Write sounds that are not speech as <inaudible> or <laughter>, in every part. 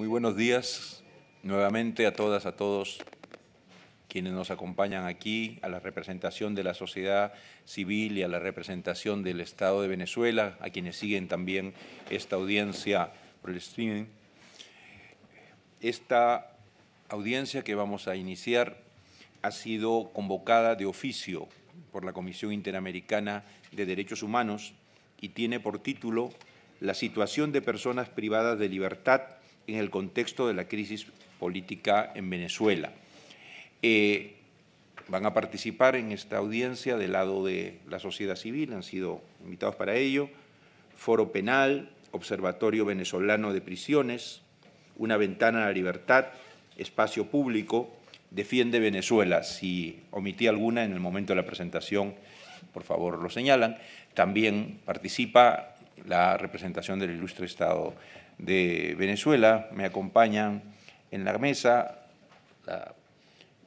Muy buenos días nuevamente a todas, a todos quienes nos acompañan aquí, a la representación de la sociedad civil y a la representación del Estado de Venezuela, a quienes siguen también esta audiencia por el streaming. Esta audiencia que vamos a iniciar ha sido convocada de oficio por la Comisión Interamericana de Derechos Humanos y tiene por título La situación de personas privadas de libertad en el contexto de la crisis política en Venezuela. Eh, van a participar en esta audiencia del lado de la sociedad civil, han sido invitados para ello, Foro Penal, Observatorio Venezolano de Prisiones, Una Ventana a la Libertad, Espacio Público, Defiende Venezuela. Si omití alguna en el momento de la presentación, por favor lo señalan. También participa la representación del ilustre Estado de Venezuela. Me acompañan en la mesa la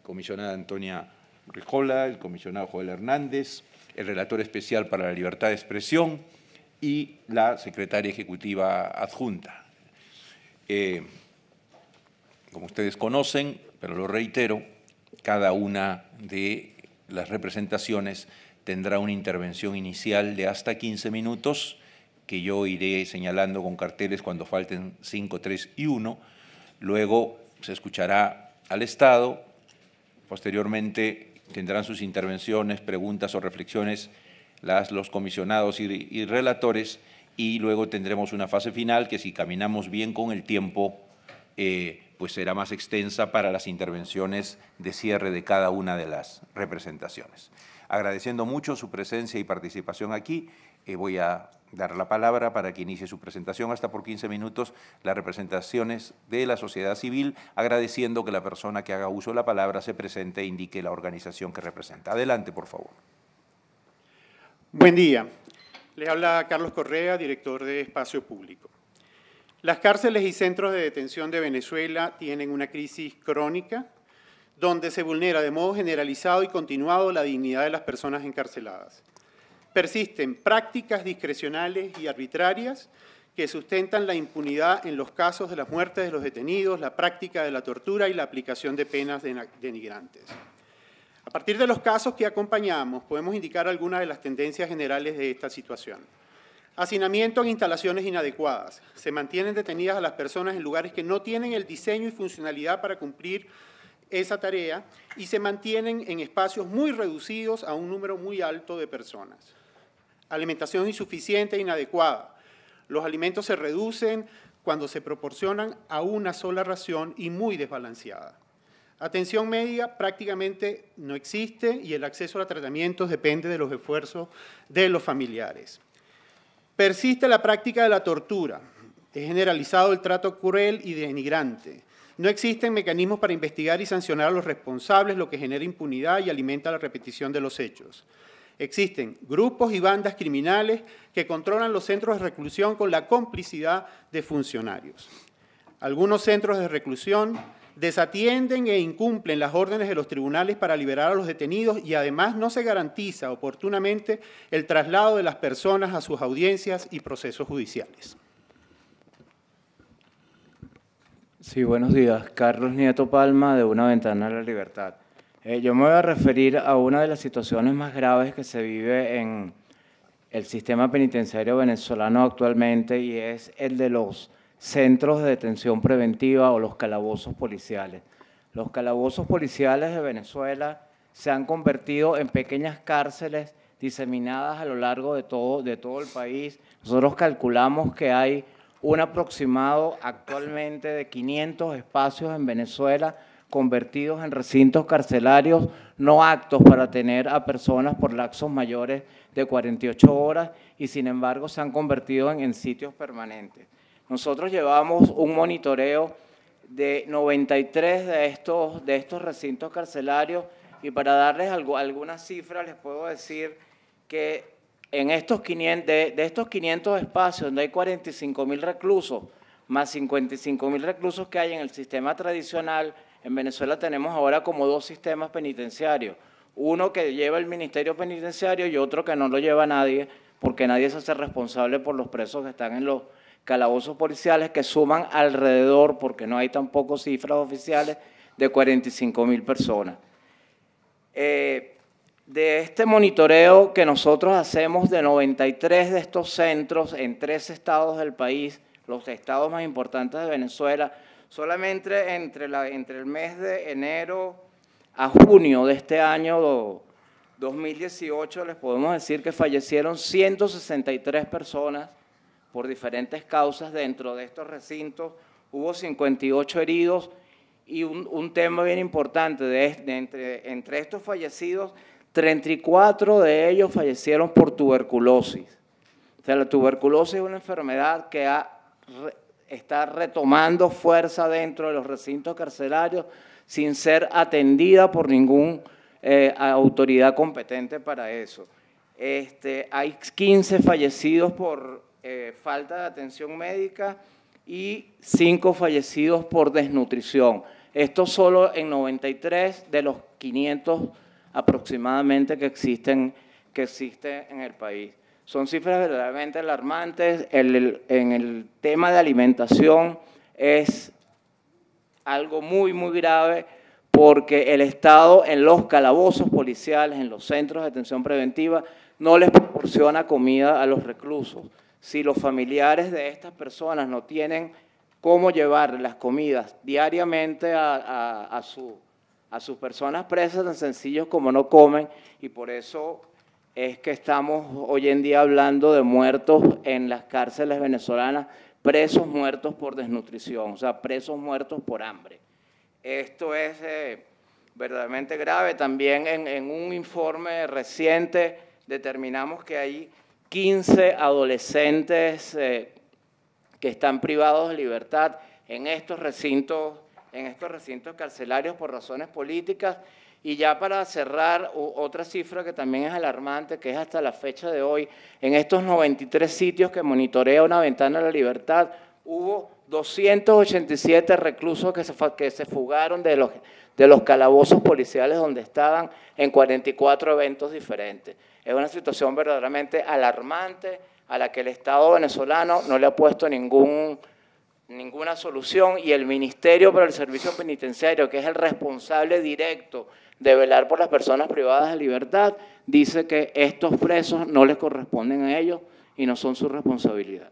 comisionada Antonia Rijola, el comisionado Joel Hernández, el relator especial para la libertad de expresión y la secretaria ejecutiva adjunta. Eh, como ustedes conocen, pero lo reitero, cada una de las representaciones tendrá una intervención inicial de hasta 15 minutos que yo iré señalando con carteles cuando falten 5, 3 y 1. Luego se escuchará al Estado, posteriormente tendrán sus intervenciones, preguntas o reflexiones las, los comisionados y, y relatores y luego tendremos una fase final que si caminamos bien con el tiempo eh, pues será más extensa para las intervenciones de cierre de cada una de las representaciones. Agradeciendo mucho su presencia y participación aquí, eh, voy a dar la palabra para que inicie su presentación hasta por 15 minutos las representaciones de la sociedad civil, agradeciendo que la persona que haga uso de la palabra se presente e indique la organización que representa. Adelante, por favor. Buen día. Les habla Carlos Correa, director de Espacio Público. Las cárceles y centros de detención de Venezuela tienen una crisis crónica donde se vulnera de modo generalizado y continuado la dignidad de las personas encarceladas. Persisten prácticas discrecionales y arbitrarias que sustentan la impunidad en los casos de las muertes de los detenidos, la práctica de la tortura y la aplicación de penas denigrantes. A partir de los casos que acompañamos, podemos indicar algunas de las tendencias generales de esta situación. Hacinamiento en instalaciones inadecuadas. Se mantienen detenidas a las personas en lugares que no tienen el diseño y funcionalidad para cumplir esa tarea y se mantienen en espacios muy reducidos a un número muy alto de personas. Alimentación insuficiente e inadecuada. Los alimentos se reducen cuando se proporcionan a una sola ración y muy desbalanceada. Atención media prácticamente no existe y el acceso a tratamientos depende de los esfuerzos de los familiares. Persiste la práctica de la tortura. Es generalizado el trato cruel y denigrante. No existen mecanismos para investigar y sancionar a los responsables, lo que genera impunidad y alimenta la repetición de los hechos. Existen grupos y bandas criminales que controlan los centros de reclusión con la complicidad de funcionarios. Algunos centros de reclusión desatienden e incumplen las órdenes de los tribunales para liberar a los detenidos y además no se garantiza oportunamente el traslado de las personas a sus audiencias y procesos judiciales. Sí, buenos días. Carlos Nieto Palma, de Una Ventana a la Libertad. Eh, yo me voy a referir a una de las situaciones más graves que se vive en el sistema penitenciario venezolano actualmente y es el de los centros de detención preventiva o los calabozos policiales. Los calabozos policiales de Venezuela se han convertido en pequeñas cárceles diseminadas a lo largo de todo, el país. Nosotros calculamos que hay un aproximado actualmente de 500 espacios en Venezuela convertidos en recintos carcelarios no aptos para tener a personas por laxos mayores de 48 horas y sin embargo se han convertido en sitios permanentes. Nosotros llevamos un monitoreo de 93 de estos, de estos recintos carcelarios y para darles algunas cifras les puedo decir que en estos 500, de, de estos 500 espacios donde hay 45 mil reclusos, más 55 mil reclusos que hay en el sistema tradicional, en Venezuela tenemos ahora como dos sistemas penitenciarios, uno que lleva el Ministerio Penitenciario y otro que no lo lleva nadie, porque nadie se hace responsable por los presos que están en los calabozos policiales que suman alrededor, porque no hay tampoco cifras oficiales, de 45 mil personas. Eh, de este monitoreo que nosotros hacemos de 93 de estos centros en tres estados del país, los estados más importantes de Venezuela, solamente entre, entre el mes de enero a junio de este año 2018 les podemos decir que fallecieron 163 personas por diferentes causas dentro de estos recintos. Hubo 58 heridos y un, tema bien importante, de, entre, entre estos fallecidos, 34 de ellos fallecieron por tuberculosis. O sea, la tuberculosis es una enfermedad que está retomando fuerza dentro de los recintos carcelarios sin ser atendida por ninguna eh, autoridad competente para eso. Este, hay 15 fallecidos por eh, falta de atención médica y cinco fallecidos por desnutrición. Esto solo en 93 de los 500 aproximadamente que existen que existe en el país. Son cifras verdaderamente alarmantes. en el tema de alimentación es algo muy, muy grave porque el Estado en los calabozos policiales, en los centros de atención preventiva, no les proporciona comida a los reclusos si los familiares de estas personas no tienen cómo llevar las comidas diariamente a, a, sus personas presas, tan sencillos como no comen, y por eso es que estamos hoy en día hablando de muertos en las cárceles venezolanas, presos muertos por desnutrición, o sea, presos muertos por hambre. Esto es eh, verdaderamente grave. También en, en, un informe reciente determinamos que hay 15 adolescentes eh, que están privados de libertad en estos recintos en estos recintos carcelarios por razones políticas. Y ya para cerrar, otra cifra que también es alarmante, que es hasta la fecha de hoy, en estos 93 sitios que monitorea una ventana de la libertad, hubo 287 reclusos que que se fugaron de los, de los calabozos policiales donde estaban en 44 eventos diferentes. Es una situación verdaderamente alarmante a la que el Estado venezolano no le ha puesto ninguna solución y el Ministerio para el Servicio Penitenciario, que es el responsable directo de velar por las personas privadas de libertad, dice que estos presos no les corresponden a ellos y no son su responsabilidad.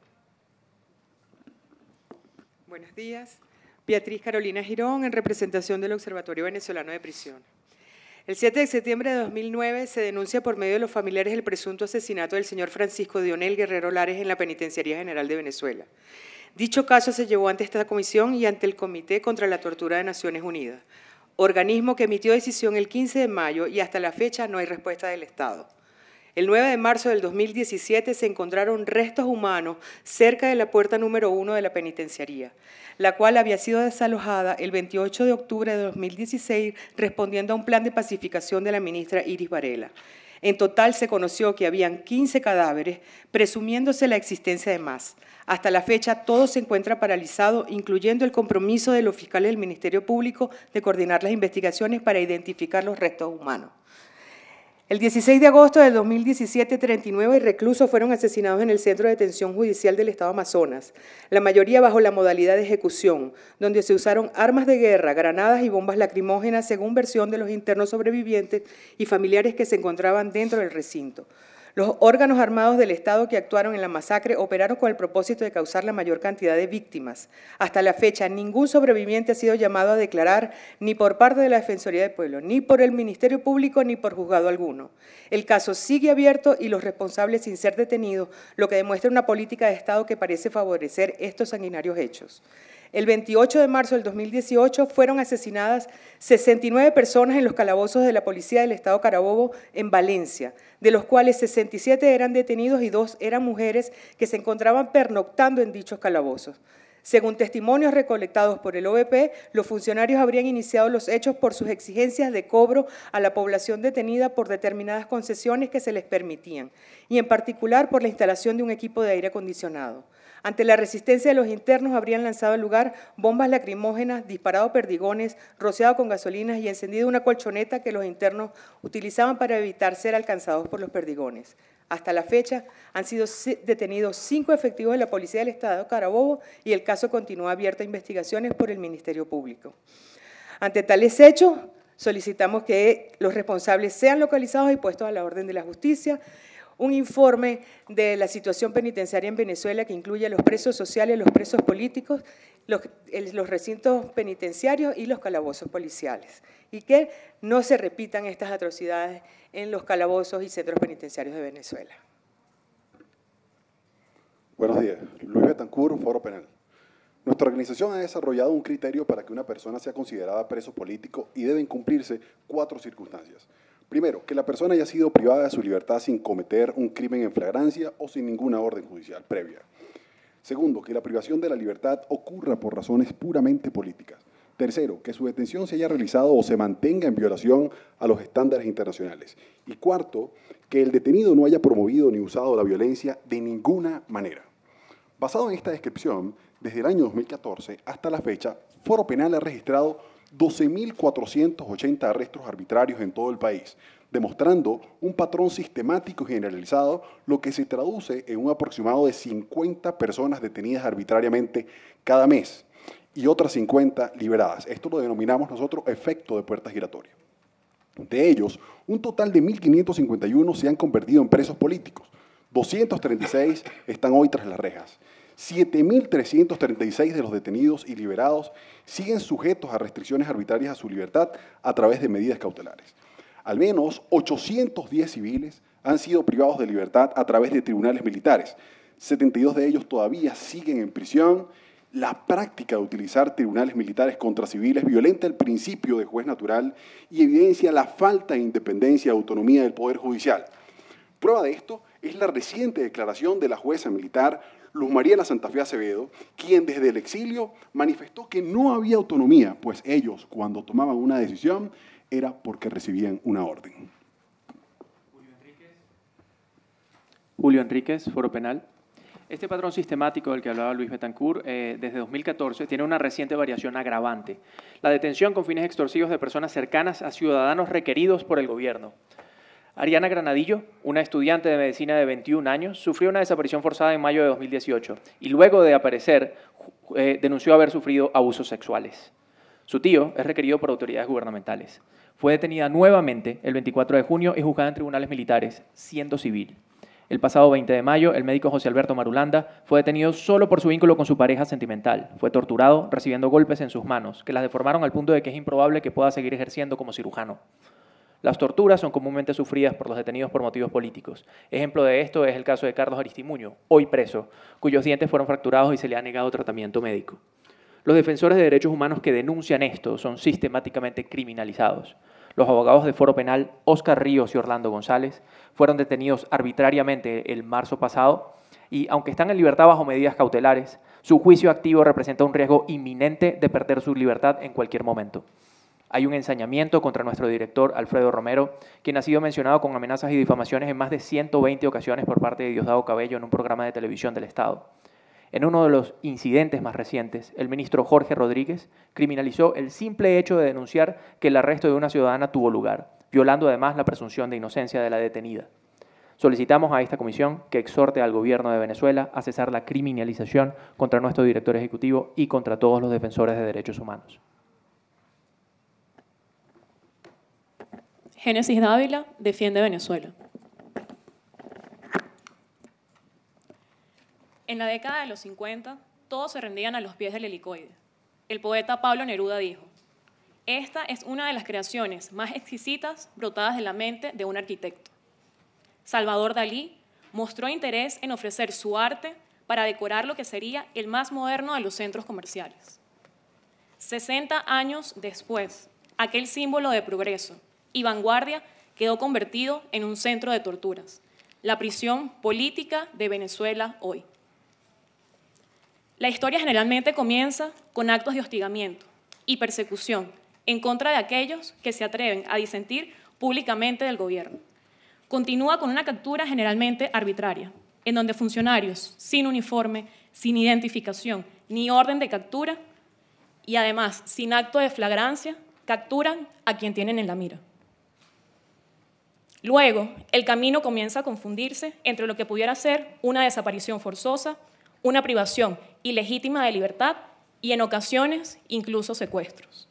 Buenos días. Beatriz Carolina Girón, en representación del Observatorio Venezolano de Prisión. El 7 de septiembre de 2009 se denuncia por medio de los familiares el presunto asesinato del señor Francisco Dionel Guerrero Lares en la Penitenciaría General de Venezuela. Dicho caso se llevó ante esta comisión y ante el Comité contra la Tortura de Naciones Unidas, organismo que emitió decisión el 15 de mayo y hasta la fecha no hay respuesta del Estado. El 9 de marzo del 2017 se encontraron restos humanos cerca de la puerta número 1 de la penitenciaría, la cual había sido desalojada el 28 de octubre de 2016 respondiendo a un plan de pacificación de la ministra Iris Varela. En total se conoció que habían 15 cadáveres, presumiéndose la existencia de más. Hasta la fecha todo se encuentra paralizado, incluyendo el compromiso de los fiscales del Ministerio Público de coordinar las investigaciones para identificar los restos humanos. El 16 de agosto del 2017, 39 reclusos fueron asesinados en el Centro de Detención Judicial del Estado Amazonas, la mayoría bajo la modalidad de ejecución, donde se usaron armas de guerra, granadas y bombas lacrimógenas, según versión de los internos sobrevivientes y familiares que se encontraban dentro del recinto. Los órganos armados del Estado que actuaron en la masacre operaron con el propósito de causar la mayor cantidad de víctimas. Hasta la fecha, ningún sobreviviente ha sido llamado a declarar ni por parte de la Defensoría del Pueblo, ni por el Ministerio Público, ni por juzgado alguno. El caso sigue abierto y los responsables sin ser detenidos, lo que demuestra una política de Estado que parece favorecer estos sanguinarios hechos. El 28 de marzo del 2018 fueron asesinadas 69 personas en los calabozos de la policía del Estado Carabobo en Valencia, de los cuales 67 eran detenidos y dos eran mujeres que se encontraban pernoctando en dichos calabozos. Según testimonios recolectados por el OVP, los funcionarios habrían iniciado los hechos por sus exigencias de cobro a la población detenida por determinadas concesiones que se les permitían, y en particular por la instalación de un equipo de aire acondicionado. Ante la resistencia de los internos habrían lanzado al lugar bombas lacrimógenas, disparado perdigones, rociado con gasolinas y encendido una colchoneta que los internos utilizaban para evitar ser alcanzados por los perdigones. Hasta la fecha han sido detenidos cinco efectivos de la Policía del Estado de Carabobo y el caso continúa abierto a investigaciones por el Ministerio Público. Ante tales hechos, solicitamos que los responsables sean localizados y puestos a la orden de la justicia un informe de la situación penitenciaria en Venezuela que incluye a los presos sociales, los presos políticos, los, recintos penitenciarios y los calabozos policiales. Y que no se repitan estas atrocidades en los calabozos y centros penitenciarios de Venezuela. Buenos días. Luis Betancur, Foro Penal. Nuestra organización ha desarrollado un criterio para que una persona sea considerada preso político y deben cumplirse cuatro circunstancias. Primero, que la persona haya sido privada de su libertad sin cometer un crimen en flagrancia o sin ninguna orden judicial previa. Segundo, que la privación de la libertad ocurra por razones puramente políticas. Tercero, que su detención se haya realizado o se mantenga en violación a los estándares internacionales. Y cuarto, que el detenido no haya promovido ni usado la violencia de ninguna manera. Basado en esta descripción, desde el año 2014 hasta la fecha, Foro Penal ha registrado 12.480 arrestos arbitrarios en todo el país, demostrando un patrón sistemático y generalizado, lo que se traduce en un aproximado de 50 personas detenidas arbitrariamente cada mes y otras 50 liberadas. Esto lo denominamos nosotros efecto de puertas giratorias. De ellos, un total de 1.551 se han convertido en presos políticos. 236 están hoy tras las rejas. 7.336 de los detenidos y liberados siguen sujetos a restricciones arbitrarias a su libertad a través de medidas cautelares. Al menos 810 civiles han sido privados de libertad a través de tribunales militares. 72 de ellos todavía siguen en prisión. La práctica de utilizar tribunales militares contra civiles violenta el principio de juez natural y evidencia la falta de independencia y autonomía del Poder Judicial. Prueba de esto es la reciente declaración de la jueza militar Luz María la Santa Fe Acevedo, quien desde el exilio manifestó que no había autonomía, pues ellos cuando tomaban una decisión era porque recibían una orden. Julio Enríquez, Foro Penal. Este patrón sistemático del que hablaba Luis Betancourt eh, desde 2014 tiene una reciente variación agravante, la detención con fines extorsivos de personas cercanas a ciudadanos requeridos por el gobierno. Ariana Granadillo, una estudiante de medicina de 21 años, sufrió una desaparición forzada en mayo de 2018 y luego de aparecer eh, denunció haber sufrido abusos sexuales. Su tío es requerido por autoridades gubernamentales. Fue detenida nuevamente el 24 de junio y juzgada en tribunales militares, siendo civil. El pasado 20 de mayo, el médico José Alberto Marulanda fue detenido solo por su vínculo con su pareja sentimental. Fue torturado recibiendo golpes en sus manos, que las deformaron al punto de que es improbable que pueda seguir ejerciendo como cirujano. Las torturas son comúnmente sufridas por los detenidos por motivos políticos. Ejemplo de esto es el caso de Carlos Aristimuño, hoy preso, cuyos dientes fueron fracturados y se le ha negado tratamiento médico. Los defensores de derechos humanos que denuncian esto son sistemáticamente criminalizados. Los abogados de Foro Penal Oscar Ríos y Orlando González fueron detenidos arbitrariamente el marzo pasado y, aunque están en libertad bajo medidas cautelares, su juicio activo representa un riesgo inminente de perder su libertad en cualquier momento. Hay un ensañamiento contra nuestro director Alfredo Romero, quien ha sido mencionado con amenazas y difamaciones en más de 120 ocasiones por parte de Diosdado Cabello en un programa de televisión del Estado. En uno de los incidentes más recientes, el ministro Jorge Rodríguez criminalizó el simple hecho de denunciar que el arresto de una ciudadana tuvo lugar, violando además la presunción de inocencia de la detenida. Solicitamos a esta comisión que exhorte al gobierno de Venezuela a cesar la criminalización contra nuestro director ejecutivo y contra todos los defensores de derechos humanos. Génesis Dávila defiende Venezuela. En la década de los 50, todos se rendían a los pies del helicoide. El poeta Pablo Neruda dijo, esta es una de las creaciones más exquisitas brotadas de la mente de un arquitecto. Salvador Dalí mostró interés en ofrecer su arte para decorar lo que sería el más moderno de los centros comerciales. 60 años después, aquel símbolo de progreso, y vanguardia quedó convertido en un centro de torturas, la prisión política de Venezuela hoy. La historia generalmente comienza con actos de hostigamiento y persecución en contra de aquellos que se atreven a disentir públicamente del gobierno. Continúa con una captura generalmente arbitraria, en donde funcionarios sin uniforme, sin identificación ni orden de captura y además sin acto de flagrancia capturan a quien tienen en la mira. Luego, el camino comienza a confundirse entre lo que pudiera ser una desaparición forzosa, una privación ilegítima de libertad y en ocasiones incluso secuestros.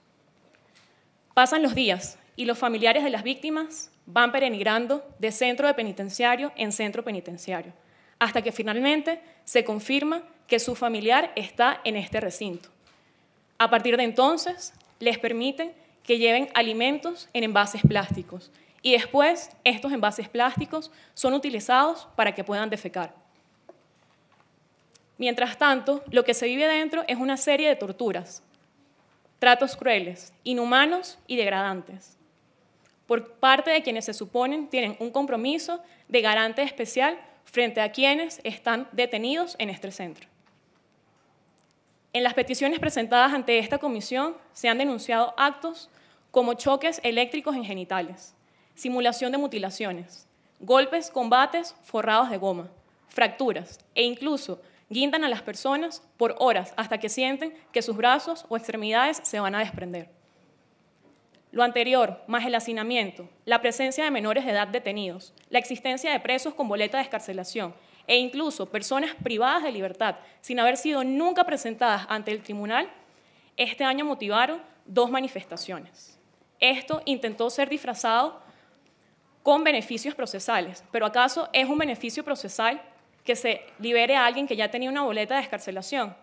Pasan los días y los familiares de las víctimas van perenigrando de centro de penitenciario en centro penitenciario, hasta que finalmente se confirma que su familiar está en este recinto. A partir de entonces, les permiten que lleven alimentos en envases plásticos y después estos envases plásticos son utilizados para que puedan defecar. Mientras tanto, lo que se vive dentro es una serie de torturas, tratos crueles, inhumanos y degradantes, por parte de quienes se suponen tienen un compromiso de garante especial frente a quienes están detenidos en este centro. En las peticiones presentadas ante esta comisión se han denunciado actos como choques eléctricos en genitales, simulación de mutilaciones, golpes, combates forrados de goma, fracturas e incluso guindan a las personas por horas hasta que sienten que sus brazos o extremidades se van a desprender. Lo anterior, más el hacinamiento, la presencia de menores de edad detenidos, la existencia de presos con boleta de escarcelación e incluso personas privadas de libertad sin haber sido nunca presentadas ante el tribunal, este año motivaron dos manifestaciones. Esto intentó ser disfrazado con beneficios procesales. Pero ¿acaso es un beneficio procesal que se libere a alguien que ya tenía una boleta de descarcelación?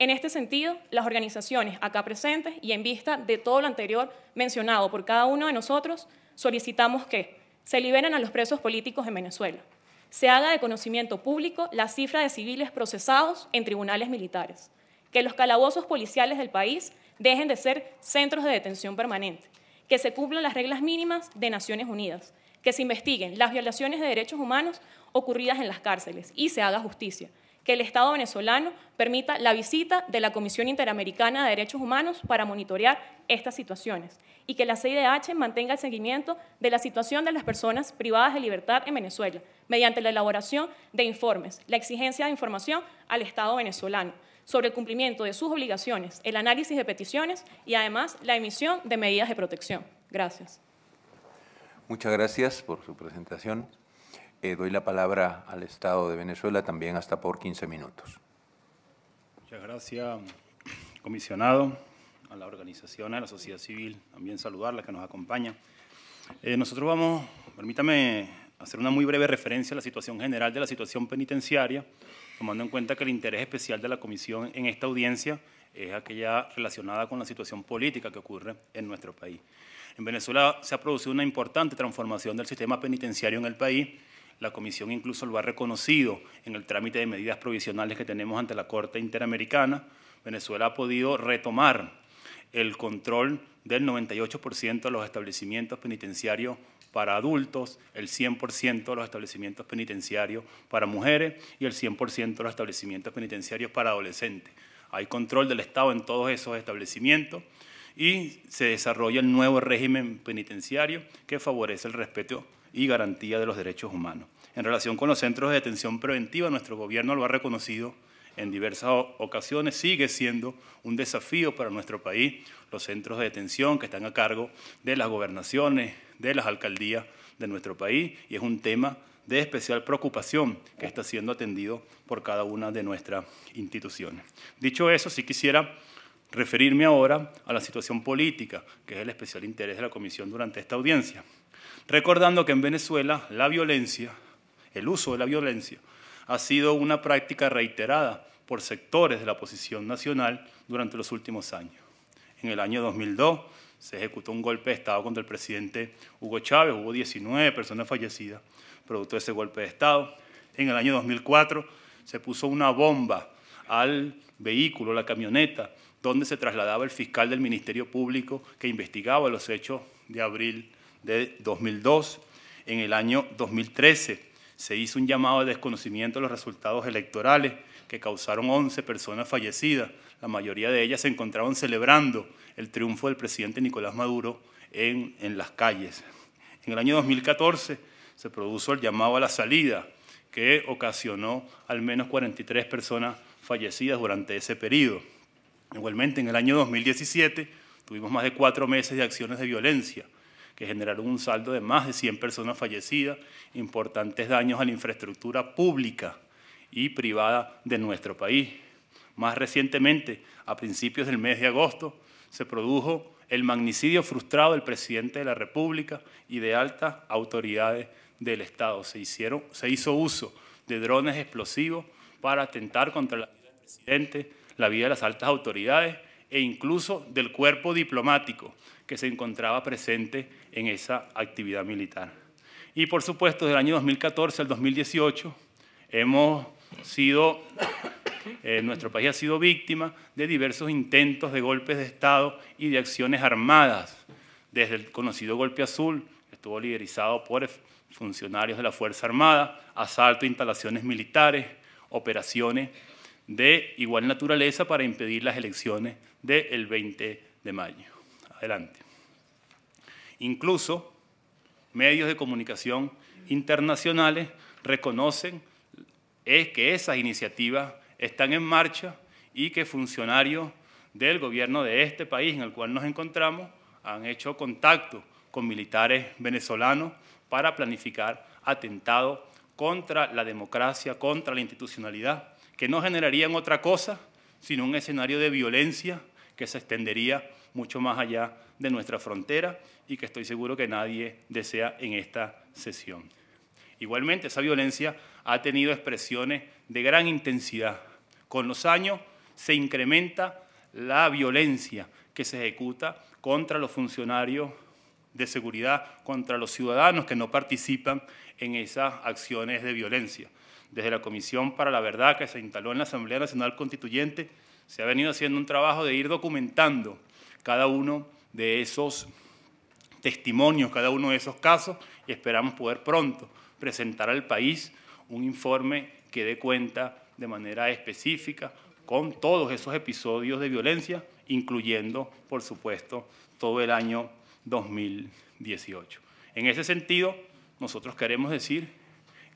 En este sentido, las organizaciones acá presentes y en vista de todo lo anterior mencionado por cada uno de nosotros, solicitamos que se liberen a los presos políticos en Venezuela, se haga de conocimiento público la cifra de civiles procesados en tribunales militares, que los calabozos policiales del país dejen de ser centros de detención permanente, que se cumplan las reglas mínimas de Naciones Unidas que se investiguen las violaciones de derechos humanos ocurridas en las cárceles y se haga justicia, que el Estado venezolano permita la visita de la Comisión Interamericana de Derechos Humanos para monitorear estas situaciones y que la CIDH mantenga el seguimiento de la situación de las personas privadas de libertad en Venezuela mediante la elaboración de informes, la exigencia de información al Estado venezolano sobre el cumplimiento de sus obligaciones, el análisis de peticiones y además la emisión de medidas de protección. Gracias. Muchas gracias por su presentación. Eh, doy la palabra al Estado de Venezuela también hasta por 15 minutos. Muchas gracias, comisionado, a la organización, a la sociedad civil, también saludarla que nos acompaña. Eh, nosotros vamos, permítame hacer una muy breve referencia a la situación general de la situación penitenciaria, tomando en cuenta que el interés especial de la comisión en esta audiencia es aquella relacionada con la situación política que ocurre en nuestro país. En Venezuela se ha producido una importante transformación del sistema penitenciario en el país. La Comisión incluso lo ha reconocido en el trámite de medidas provisionales que tenemos ante la Corte Interamericana. Venezuela ha podido retomar el control del 98% de los establecimientos penitenciarios para adultos, el 100% de los establecimientos penitenciarios para mujeres y el 100% de los establecimientos penitenciarios para adolescentes. Hay control del Estado en todos esos establecimientos y se desarrolla el nuevo régimen penitenciario que favorece el respeto y garantía de los derechos humanos. En relación con los centros de detención preventiva, nuestro gobierno lo ha reconocido en diversas ocasiones, sigue siendo un desafío para nuestro país los centros de detención que están a cargo de las gobernaciones, de las alcaldías de nuestro país y es un tema de especial preocupación que está siendo atendido por cada una de nuestras instituciones. Dicho eso, sí quisiera referirme ahora a la situación política, que es el especial interés de la Comisión durante esta audiencia, recordando que en Venezuela la violencia, el uso de la violencia, ha sido una práctica reiterada por sectores de la oposición nacional durante los últimos años. En el año 2002 se ejecutó un golpe de Estado contra el presidente Hugo Chávez, hubo 19 personas fallecidas producto de ese golpe de Estado. En el año 2004 se puso una bomba al vehículo, la camioneta donde se trasladaba el fiscal del Ministerio Público que investigaba los hechos de abril de 2002. En el año 2013 se hizo un llamado de desconocimiento de los resultados electorales que causaron 11 personas fallecidas. La mayoría de ellas se encontraban celebrando el triunfo del presidente Nicolás Maduro en, en las calles. En el año 2014 se produjo el llamado a la salida que ocasionó al menos 43 personas fallecidas durante ese periodo. Igualmente, en el año 2017 tuvimos más de cuatro meses de acciones de violencia que generaron un saldo de más de 100 personas fallecidas, importantes daños a la infraestructura pública y privada de nuestro país. Más recientemente, a principios del mes de agosto, se produjo el magnicidio frustrado del presidente de la República y de altas autoridades del Estado. Se, hizo uso de drones explosivos para atentar contra la presidente, la vida de las altas autoridades e incluso del cuerpo diplomático que se encontraba presente en esa actividad militar. Y por supuesto, del año 2014 al 2018 hemos sido, <coughs> eh, nuestro país ha sido víctima de diversos intentos de golpes de Estado y de acciones armadas, desde el conocido golpe azul, que estuvo liderizado por e-, funcionarios de la Fuerza Armada, asalto a instalaciones militares, operaciones de igual naturaleza para impedir las elecciones del 20 de mayo. Adelante. Incluso medios de comunicación internacionales reconocen es eh, que esas iniciativas están en marcha y que funcionarios del gobierno de este país en el cual nos encontramos han hecho contacto con militares venezolanos para planificar atentados contra la democracia, contra la institucionalidad que no generarían otra cosa sino un escenario de violencia que se extendería mucho más allá de nuestra frontera y que estoy seguro que nadie desea en esta sesión. Igualmente, esa violencia ha tenido expresiones de gran intensidad. Con los años se incrementa la violencia que se ejecuta contra los funcionarios de seguridad, contra los ciudadanos que no participan en esas acciones de violencia desde la Comisión para la Verdad que se instaló en la Asamblea Nacional Constituyente, se ha venido haciendo un trabajo de ir documentando cada uno de esos testimonios, cada uno de esos casos, y esperamos poder pronto presentar al país un informe que dé cuenta de manera específica con todos esos episodios de violencia, incluyendo, por supuesto, todo el año 2018. En ese sentido, nosotros queremos decir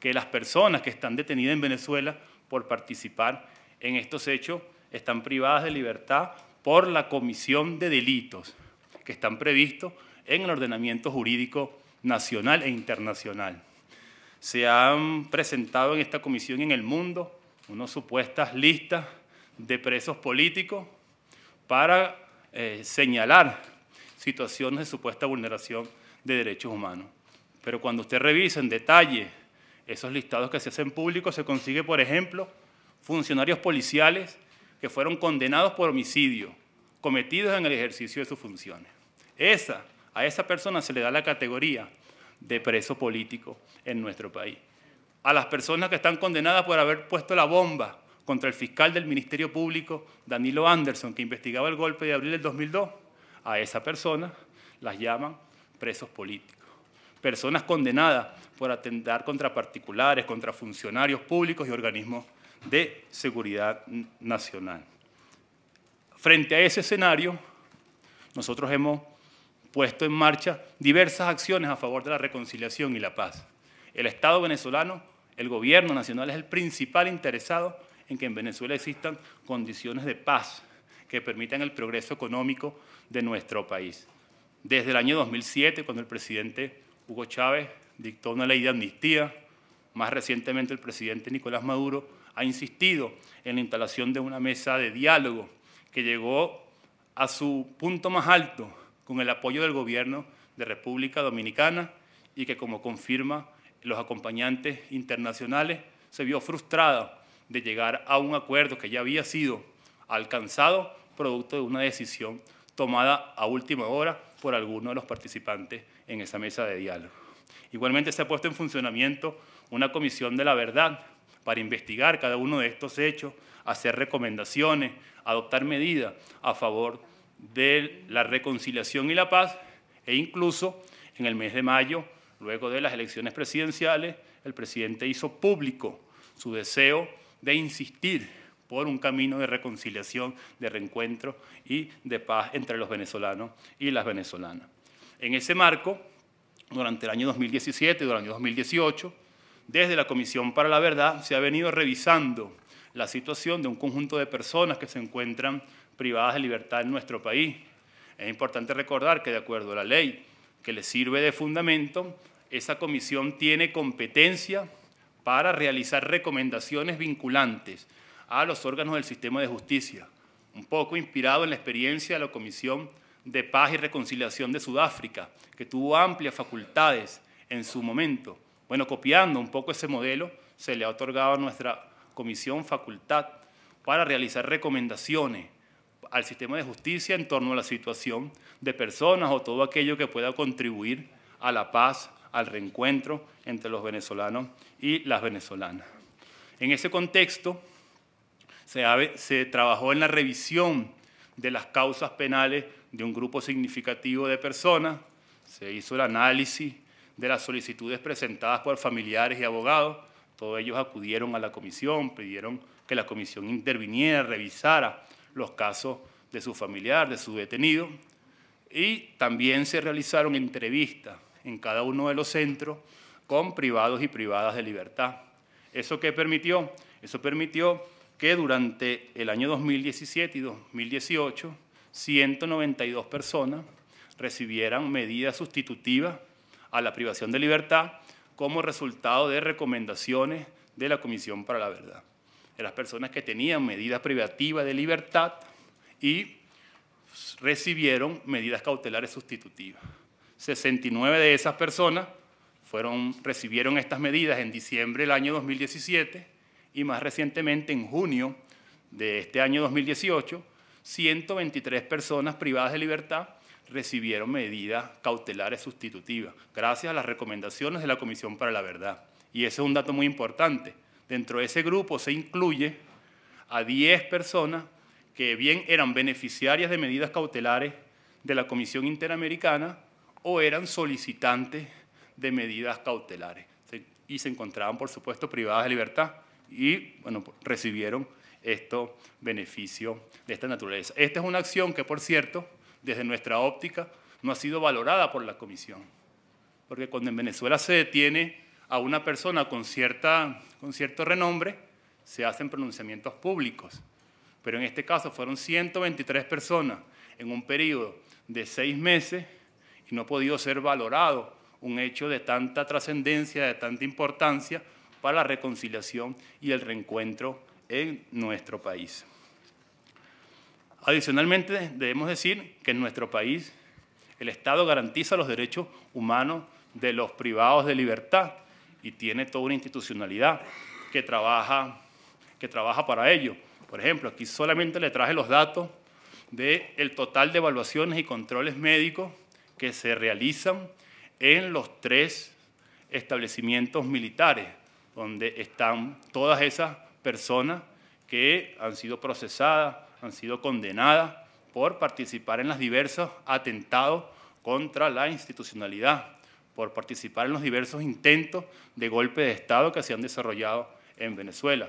que las personas que están detenidas en Venezuela por participar en estos hechos están privadas de libertad por la comisión de delitos que están previstos en el ordenamiento jurídico nacional e internacional. Se han presentado en esta comisión en el mundo unas supuestas listas de presos políticos para eh, señalar situaciones de supuesta vulneración de derechos humanos. Pero cuando usted revisa en detalle esos listados que se hacen públicos se consigue, por ejemplo, funcionarios policiales que fueron condenados por homicidio cometidos en el ejercicio de sus funciones. Esa, a esa persona se le da la categoría de preso político en nuestro país. A las personas que están condenadas por haber puesto la bomba contra el fiscal del Ministerio Público, Danilo Anderson, que investigaba el golpe de abril del 2002, a esa persona las llaman presos políticos personas condenadas por atentar contra particulares, contra funcionarios públicos y organismos de seguridad nacional. Frente a ese escenario, nosotros hemos puesto en marcha diversas acciones a favor de la reconciliación y la paz. El Estado venezolano, el gobierno nacional es el principal interesado en que en Venezuela existan condiciones de paz que permitan el progreso económico de nuestro país. Desde el año 2007, cuando el presidente Hugo Chávez dictó una ley de amnistía. Más recientemente el presidente Nicolás Maduro ha insistido en la instalación de una mesa de diálogo que llegó a su punto más alto con el apoyo del gobierno de República Dominicana y que como confirma los acompañantes internacionales se vio frustrada de llegar a un acuerdo que ya había sido alcanzado producto de una decisión tomada a última hora por alguno de los participantes en esa mesa de diálogo. Igualmente se ha puesto en funcionamiento una comisión de la verdad para investigar cada uno de estos hechos, hacer recomendaciones, adoptar medidas a favor de la reconciliación y la paz e incluso en el mes de mayo, luego de las elecciones presidenciales, el presidente hizo público su deseo de insistir por un camino de reconciliación, de reencuentro y de paz entre los venezolanos y las venezolanas. En ese marco, durante el año 2017 y durante el año 2018, desde la Comisión para la Verdad se ha venido revisando la situación de un conjunto de personas que se encuentran privadas de libertad en nuestro país. Es importante recordar que de acuerdo a la ley que le sirve de fundamento, esa comisión tiene competencia para realizar recomendaciones vinculantes a los órganos del sistema de justicia, un poco inspirado en la experiencia de la Comisión de Paz y Reconciliación de Sudáfrica, que tuvo amplias facultades en su momento. Bueno, copiando un poco ese modelo, se le ha otorgado a nuestra comisión facultad para realizar recomendaciones al sistema de justicia en torno a la situación de personas o todo aquello que pueda contribuir a la paz, al reencuentro entre los venezolanos y las venezolanas. En ese contexto, se, trabajó en la revisión de las causas penales de un grupo significativo de personas, se hizo el análisis de las solicitudes presentadas por familiares y abogados, todos ellos acudieron a la comisión, pidieron que la comisión interviniera, revisara los casos de su familiar, de su detenido, y también se realizaron entrevistas en cada uno de los centros con privados y privadas de libertad. ¿Eso qué permitió? Eso permitió que durante el año 2017 y 2018 192 personas recibieron medidas sustitutivas a la privación de libertad como resultado de recomendaciones de la Comisión para la Verdad. Eran las personas que tenían medidas privativas de libertad y recibieron medidas cautelares sustitutivas. 69 de esas personas fueron, recibieron estas medidas en diciembre del año 2017 y más recientemente en junio de este año 2018 123 personas privadas de libertad recibieron medidas cautelares sustitutivas, gracias a las recomendaciones de la Comisión para la Verdad. Y ese es un dato muy importante. Dentro de ese grupo se incluye a 10 personas que bien eran beneficiarias de medidas cautelares de la Comisión Interamericana o eran solicitantes de medidas cautelares. Y se encontraban, por supuesto, privadas de libertad y bueno, recibieron esto beneficio de esta naturaleza. Esta es una acción que, por cierto, desde nuestra óptica, no ha sido valorada por la Comisión. Porque cuando en Venezuela se detiene a una persona con, cierta, con cierto renombre, se hacen pronunciamientos públicos. Pero en este caso fueron 123 personas en un periodo de seis meses y no ha podido ser valorado un hecho de tanta trascendencia, de tanta importancia para la reconciliación y el reencuentro en nuestro país. Adicionalmente, debemos decir que en nuestro país el Estado garantiza los derechos humanos de los privados de libertad y tiene toda una institucionalidad que trabaja, que trabaja para ello. Por ejemplo, aquí solamente le traje los datos del total de evaluaciones y controles médicos que se realizan en los tres establecimientos militares, donde están todas esas personas que han sido procesadas, han sido condenadas por participar en los diversos atentados contra la institucionalidad, por participar en los diversos intentos de golpe de Estado que se han desarrollado en Venezuela,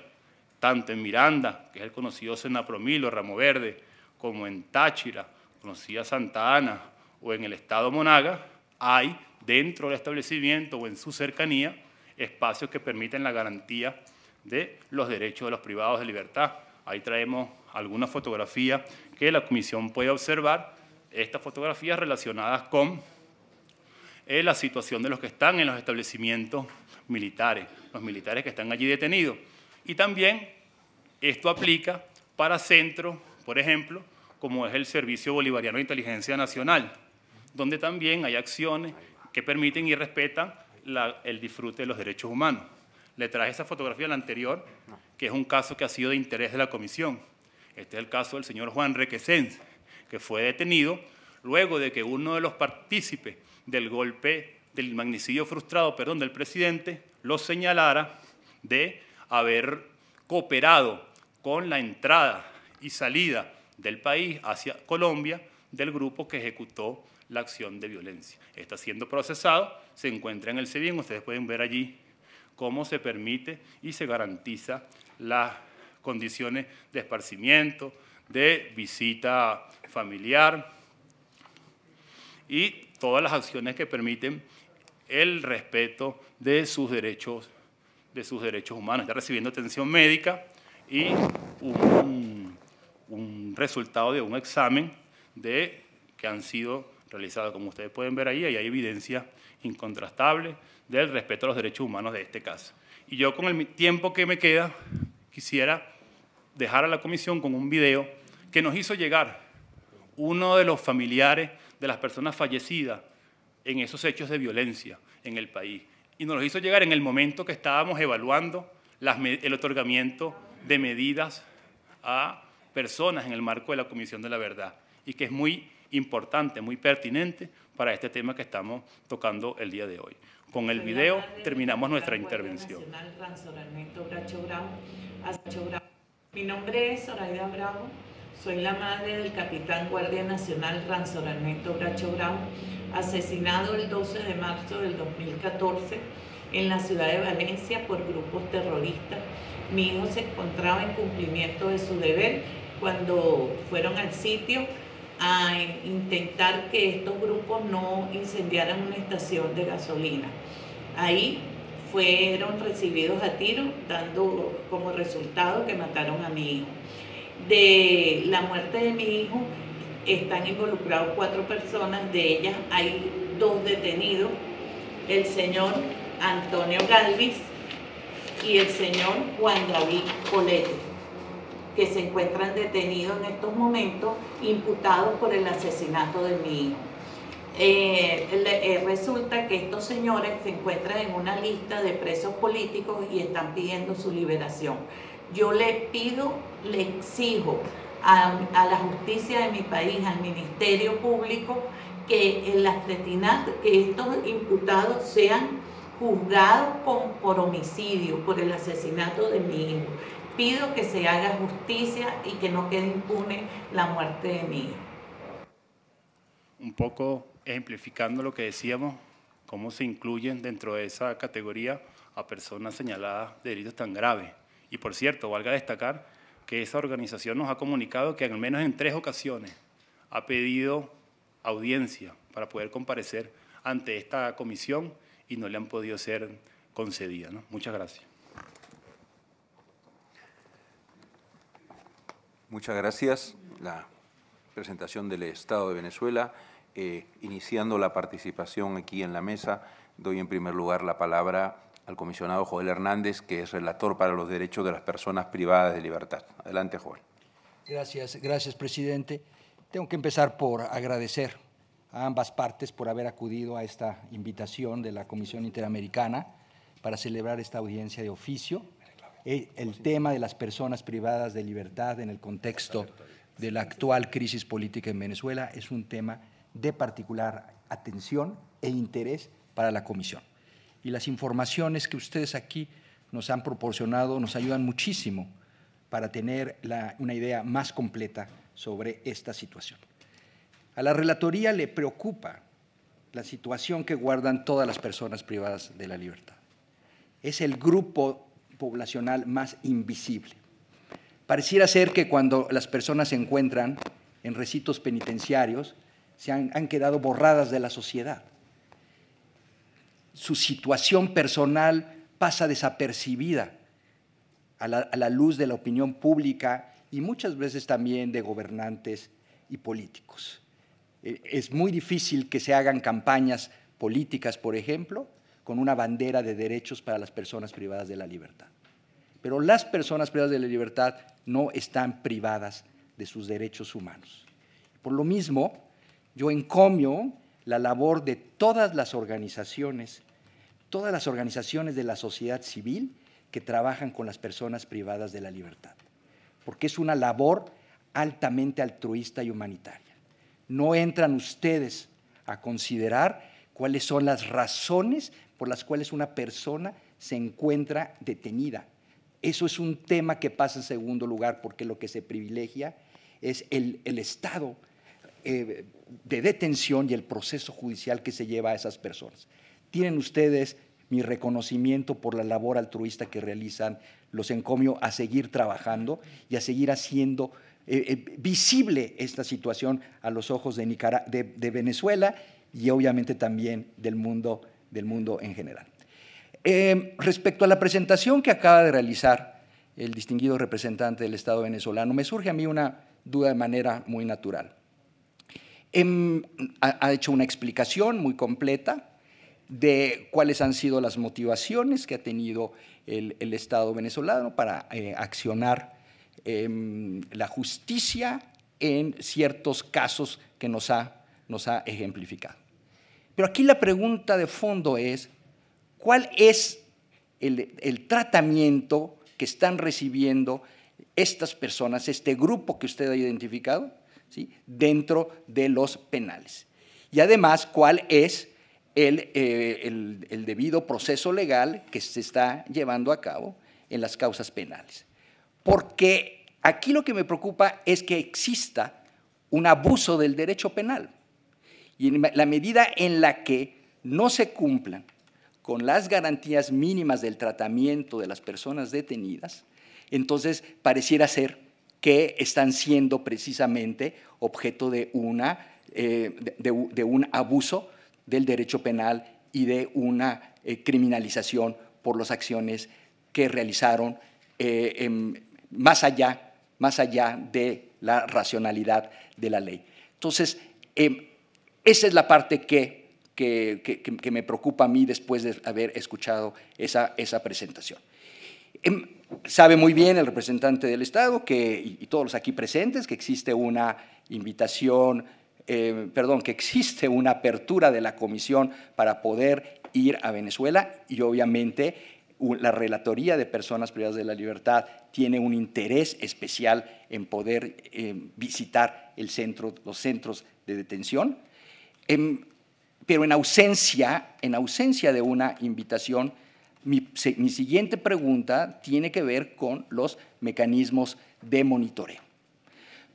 tanto en Miranda, que es el conocido Senapromilo, Ramo Verde, como en Táchira, conocida Santa Ana, o en el Estado Monaga, hay dentro del establecimiento o en su cercanía espacios que permiten la garantía de los derechos de los privados de libertad. Ahí traemos alguna fotografía que la comisión puede observar, estas fotografías relacionadas con eh, la situación de los que están en los establecimientos militares, los militares que están allí detenidos. Y también esto aplica para centros, por ejemplo, como es el Servicio Bolivariano de Inteligencia Nacional, donde también hay acciones que permiten y respetan el disfrute de los derechos humanos. Le traje esa fotografía la anterior, que es un caso que ha sido de interés de la comisión. Este es el caso del señor Juan Requesens, que fue detenido luego de que uno de los partícipes del golpe, del magnicidio frustrado, perdón, del presidente, lo señalara de haber cooperado con la entrada y salida del país hacia Colombia del grupo que ejecutó la acción de violencia. Está siendo procesado, se encuentra en el SEBIN, ustedes pueden ver allí cómo se permite y se garantiza las condiciones de esparcimiento, de visita familiar y todas las acciones que permiten el respeto de sus derechos, de sus derechos humanos. Está recibiendo atención médica y un, resultado de un examen de que han sido realizado, como ustedes pueden ver ahí, y hay evidencia incontrastable del respeto a los derechos humanos de este caso. Y yo con el tiempo que me queda quisiera dejar a la comisión con un video que nos hizo llegar uno de los familiares de las personas fallecidas en esos hechos de violencia en el país. Y nos lo hizo llegar en el momento que estábamos evaluando el otorgamiento de medidas a personas en el marco de la Comisión de la Verdad y que es muy importante, muy pertinente para este tema que estamos tocando el día de hoy. Con el video terminamos nuestra intervención. Mi nombre es Zoraida Bravo, soy la madre del capitán Guardia Nacional Ernesto Bracho Bravo, asesinado el 12 de marzo del 2014 en la ciudad de Valencia por grupos terroristas. Mi hijo se encontraba en cumplimiento de su deber cuando fueron al sitio a intentar que estos grupos no incendiaran una estación de gasolina. Ahí fueron recibidos a tiro, dando como resultado que mataron a mi hijo. De la muerte de mi hijo están involucrados cuatro personas, de ellas hay dos detenidos, el señor Antonio Galvis y el señor Juan David Coleto que se encuentran detenidos en estos momentos imputados por el asesinato de mi hijo. Eh, eh, resulta que estos señores se encuentran en una lista de presos políticos y están pidiendo su liberación. Yo le pido, le exijo a, la justicia de mi país, al Ministerio Público, que que estos imputados sean juzgados por homicidio, por el asesinato de mi hijo pido que se haga justicia y que no quede impune la muerte de mi hijo. Un poco ejemplificando lo que decíamos, cómo se incluyen dentro de esa categoría a personas señaladas de delitos tan graves. Y por cierto, valga destacar que esa organización nos ha comunicado que al menos en tres ocasiones ha pedido audiencia para poder comparecer ante esta comisión y no le han podido ser concedidas. Muchas gracias. Muchas gracias. La presentación del Estado de Venezuela. Eh, iniciando la participación aquí en la mesa, doy en primer lugar la palabra al comisionado Joel Hernández, que es relator para los derechos de las personas privadas de libertad. Adelante, Joel. Gracias, gracias, presidente. Tengo que empezar por agradecer a ambas partes por haber acudido a esta invitación de la Comisión Interamericana para celebrar esta audiencia de oficio el tema de las personas privadas de libertad en el contexto de la actual crisis política en Venezuela es un tema de particular atención e interés para la Comisión. Y las informaciones que ustedes aquí nos han proporcionado nos ayudan muchísimo para tener una idea más completa sobre esta situación. A la Relatoría le preocupa la situación que guardan todas las personas privadas de la libertad. Es el grupo poblacional más invisible. Pareciera ser que cuando las personas se encuentran en recitos penitenciarios, se han, quedado borradas de la sociedad. Su situación personal pasa desapercibida a la luz de la opinión pública y muchas veces también de gobernantes y políticos. E, es muy difícil que se hagan campañas políticas, por ejemplo, con una bandera de derechos para las personas privadas de la libertad. Pero las personas privadas de la libertad no están privadas de sus derechos humanos. Por lo mismo, yo encomio la labor de todas las organizaciones, todas las organizaciones de la sociedad civil que trabajan con las personas privadas de la libertad, porque es una labor altamente altruista y humanitaria. No entran ustedes a considerar cuáles son las razones por las cuales una persona se encuentra detenida. Eso es un tema que pasa en segundo lugar, porque lo que se privilegia es el, estado eh, de detención y el proceso judicial que se lleva a esas personas. Tienen ustedes mi reconocimiento por la labor altruista que realizan, los encomio a seguir trabajando y a seguir haciendo eh, eh, visible esta situación a los ojos de, de Venezuela y obviamente también del mundo del mundo en general. Eh, respecto a la presentación que acaba de realizar el distinguido representante del Estado venezolano, me surge a mí una duda de manera muy natural. Em, ha hecho una explicación muy completa de cuáles han sido las motivaciones que ha tenido el, Estado venezolano para eh, accionar em, la justicia en ciertos casos que nos ha, nos ha ejemplificado. Pero aquí la pregunta de fondo es, ¿cuál es el, tratamiento que están recibiendo estas personas, este grupo que usted ha identificado, dentro de los penales? Y además, ¿cuál es eh, el debido proceso legal que se está llevando a cabo en las causas penales? Porque aquí lo que me preocupa es que exista un abuso del derecho penal. Y en la medida en la que no se cumplan con las garantías mínimas del tratamiento de las personas detenidas, entonces pareciera ser que están siendo precisamente objeto de, una, eh, de, un abuso del derecho penal y de una eh, criminalización por las acciones que realizaron eh, más, allá, más allá de la racionalidad de la ley. Entonces, em, esa es la parte que, que, me preocupa a mí después de haber escuchado esa, presentación. Em, sabe muy bien el representante del Estado y todos los aquí presentes que existe una invitación, eh, perdón, que existe una apertura de la comisión para poder ir a Venezuela y obviamente la Relatoría de Personas Privadas de la Libertad tiene un interés especial en poder eh, visitar el centro, los centros de detención pero en ausencia, en ausencia de una invitación, mi siguiente pregunta tiene que ver con los mecanismos de monitoreo.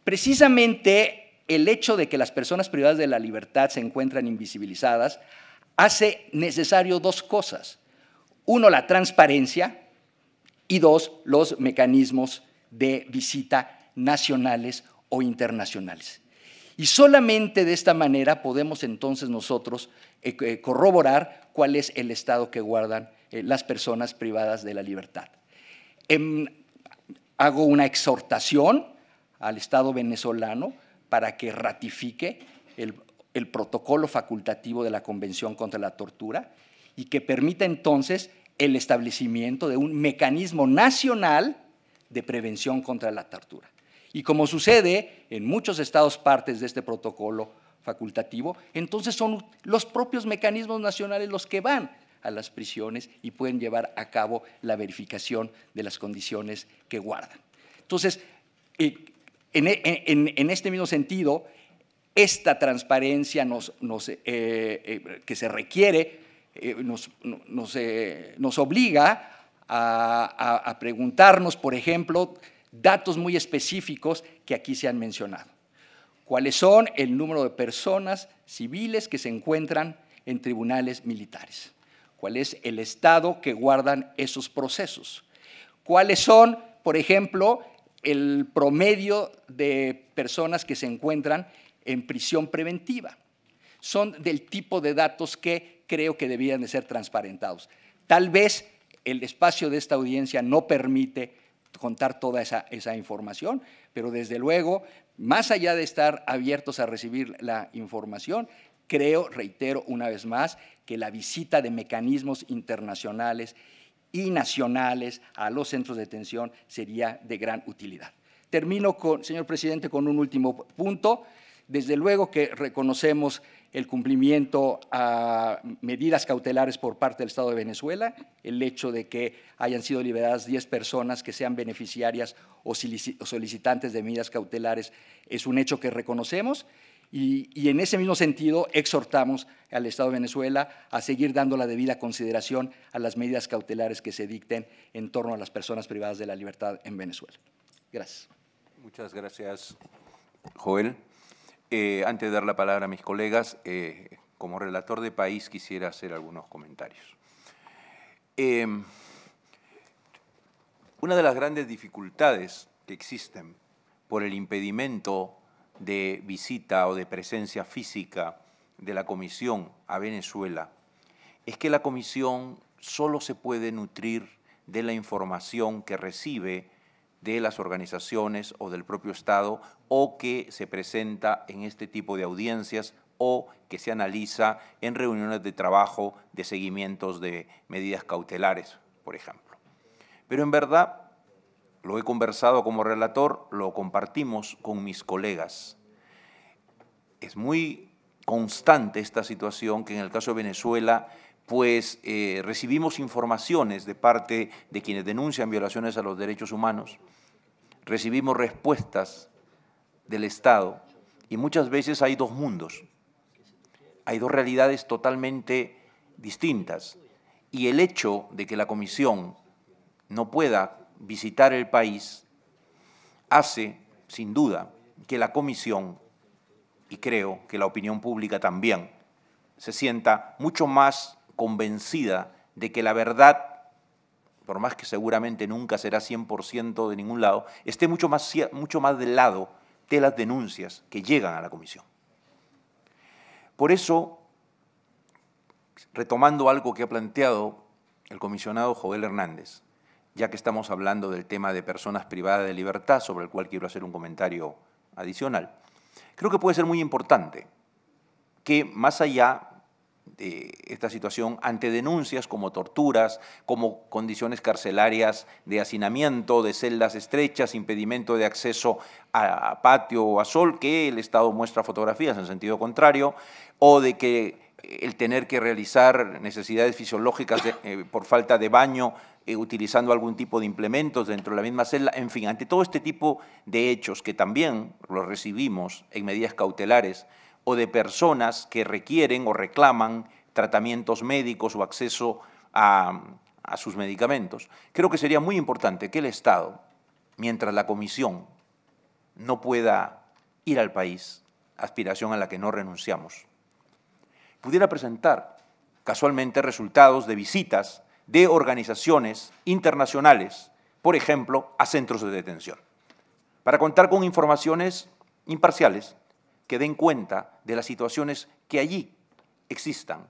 Precisamente el hecho de que las personas privadas de la libertad se encuentran invisibilizadas hace necesario dos cosas. Uno, la transparencia y dos, los mecanismos de visita nacionales o internacionales. Y solamente de esta manera podemos entonces nosotros eh, eh, corroborar cuál es el estado que guardan eh, las personas privadas de la libertad. Em, hago una exhortación al Estado venezolano para que ratifique el protocolo facultativo de la Convención contra la Tortura y que permita entonces el establecimiento de un mecanismo nacional de prevención contra la tortura. Y como sucede en muchos estados partes de este protocolo facultativo, entonces son los propios mecanismos nacionales los que van a las prisiones y pueden llevar a cabo la verificación de las condiciones que guardan. Entonces, eh, e, en, este mismo sentido, esta transparencia eh, eh, que se requiere nos, obliga a preguntarnos, por ejemplo, datos muy específicos que aquí se han mencionado. ¿Cuáles son el número de personas civiles que se encuentran en tribunales militares? ¿Cuál es el estado que guardan esos procesos? ¿Cuáles son, por ejemplo, el promedio de personas que se encuentran en prisión preventiva? Son del tipo de datos que creo que debían de ser transparentados. Tal vez el espacio de esta audiencia no permite contar toda esa, esa información, pero desde luego, más allá de estar abiertos a recibir la información, creo, reitero una vez más, que la visita de mecanismos internacionales y nacionales a los centros de detención sería de gran utilidad. Termino, con, señor presidente, con un último punto. Desde luego que reconocemos el cumplimiento a medidas cautelares por parte del Estado de Venezuela, el hecho de que hayan sido liberadas 10 personas que sean beneficiarias o solicitantes de medidas cautelares es un hecho que reconocemos y, en ese mismo sentido exhortamos al Estado de Venezuela a seguir dando la debida consideración a las medidas cautelares que se dicten en torno a las personas privadas de la libertad en Venezuela. Gracias. Muchas gracias, Joel. Eh, antes de dar la palabra a mis colegas, eh, como relator de país quisiera hacer algunos comentarios. Em, una de las grandes dificultades que existen por el impedimento de visita o de presencia física de la Comisión a Venezuela es que la Comisión solo se puede nutrir de la información que recibe de las organizaciones o del propio Estado o que se presenta en este tipo de audiencias o que se analiza en reuniones de trabajo de seguimientos de medidas cautelares, por ejemplo. Pero en verdad, lo he conversado como relator, lo compartimos con mis colegas. Es muy constante esta situación que en el caso de Venezuela pues eh, recibimos informaciones de parte de quienes denuncian violaciones a los derechos humanos, recibimos respuestas del Estado y muchas veces hay dos mundos, hay dos realidades totalmente distintas y el hecho de que la Comisión no pueda visitar el país hace, sin duda, que la Comisión, y creo que la opinión pública también, se sienta mucho más convencida de que la verdad, por más que seguramente nunca será 100% de ningún lado, esté mucho más, mucho más del lado de las denuncias que llegan a la comisión. Por eso, retomando algo que ha planteado el comisionado Joel Hernández, ya que estamos hablando del tema de personas privadas de libertad, sobre el cual quiero hacer un comentario adicional, creo que puede ser muy importante que más allá esta situación ante denuncias como torturas, como condiciones carcelarias de hacinamiento, de celdas estrechas, impedimento de acceso a, patio o a sol, que el Estado muestra fotografías en sentido contrario, o de que el tener que realizar necesidades fisiológicas eh, por falta de baño, eh, utilizando algún tipo de implementos dentro de la misma celda, en fin, ante todo este tipo de hechos que también los recibimos en medidas cautelares o de personas que requieren o reclaman tratamientos médicos o acceso a, sus medicamentos. Creo que sería muy importante que el Estado, mientras la Comisión no pueda ir al país, aspiración a la que no renunciamos, pudiera presentar casualmente resultados de visitas de organizaciones internacionales, por ejemplo, a centros de detención, para contar con informaciones imparciales que den cuenta de las situaciones que allí existan.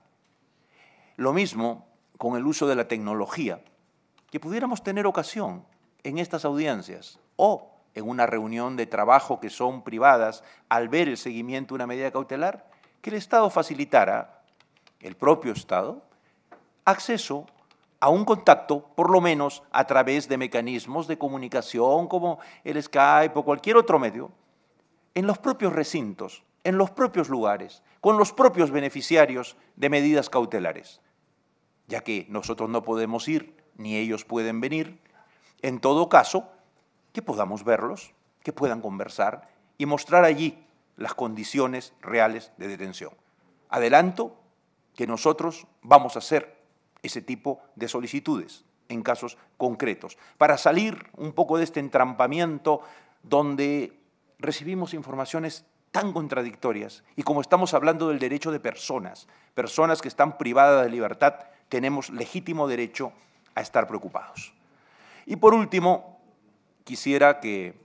Lo mismo con el uso de la tecnología, que pudiéramos tener ocasión en estas audiencias o en una reunión de trabajo que son privadas al ver el seguimiento de una medida cautelar, que el Estado facilitara, el propio Estado, acceso a un contacto, por lo menos a través de mecanismos de comunicación como el Skype o cualquier otro medio, en los propios recintos, en los propios lugares, con los propios beneficiarios de medidas cautelares. Ya que nosotros no podemos ir, ni ellos pueden venir, en todo caso, que podamos verlos, que puedan conversar y mostrar allí las condiciones reales de detención. Adelanto que nosotros vamos a hacer ese tipo de solicitudes en casos concretos, para salir un poco de este entrampamiento donde recibimos informaciones tan contradictorias y como estamos hablando del derecho de personas, personas que están privadas de libertad, tenemos legítimo derecho a estar preocupados. Y por último, quisiera que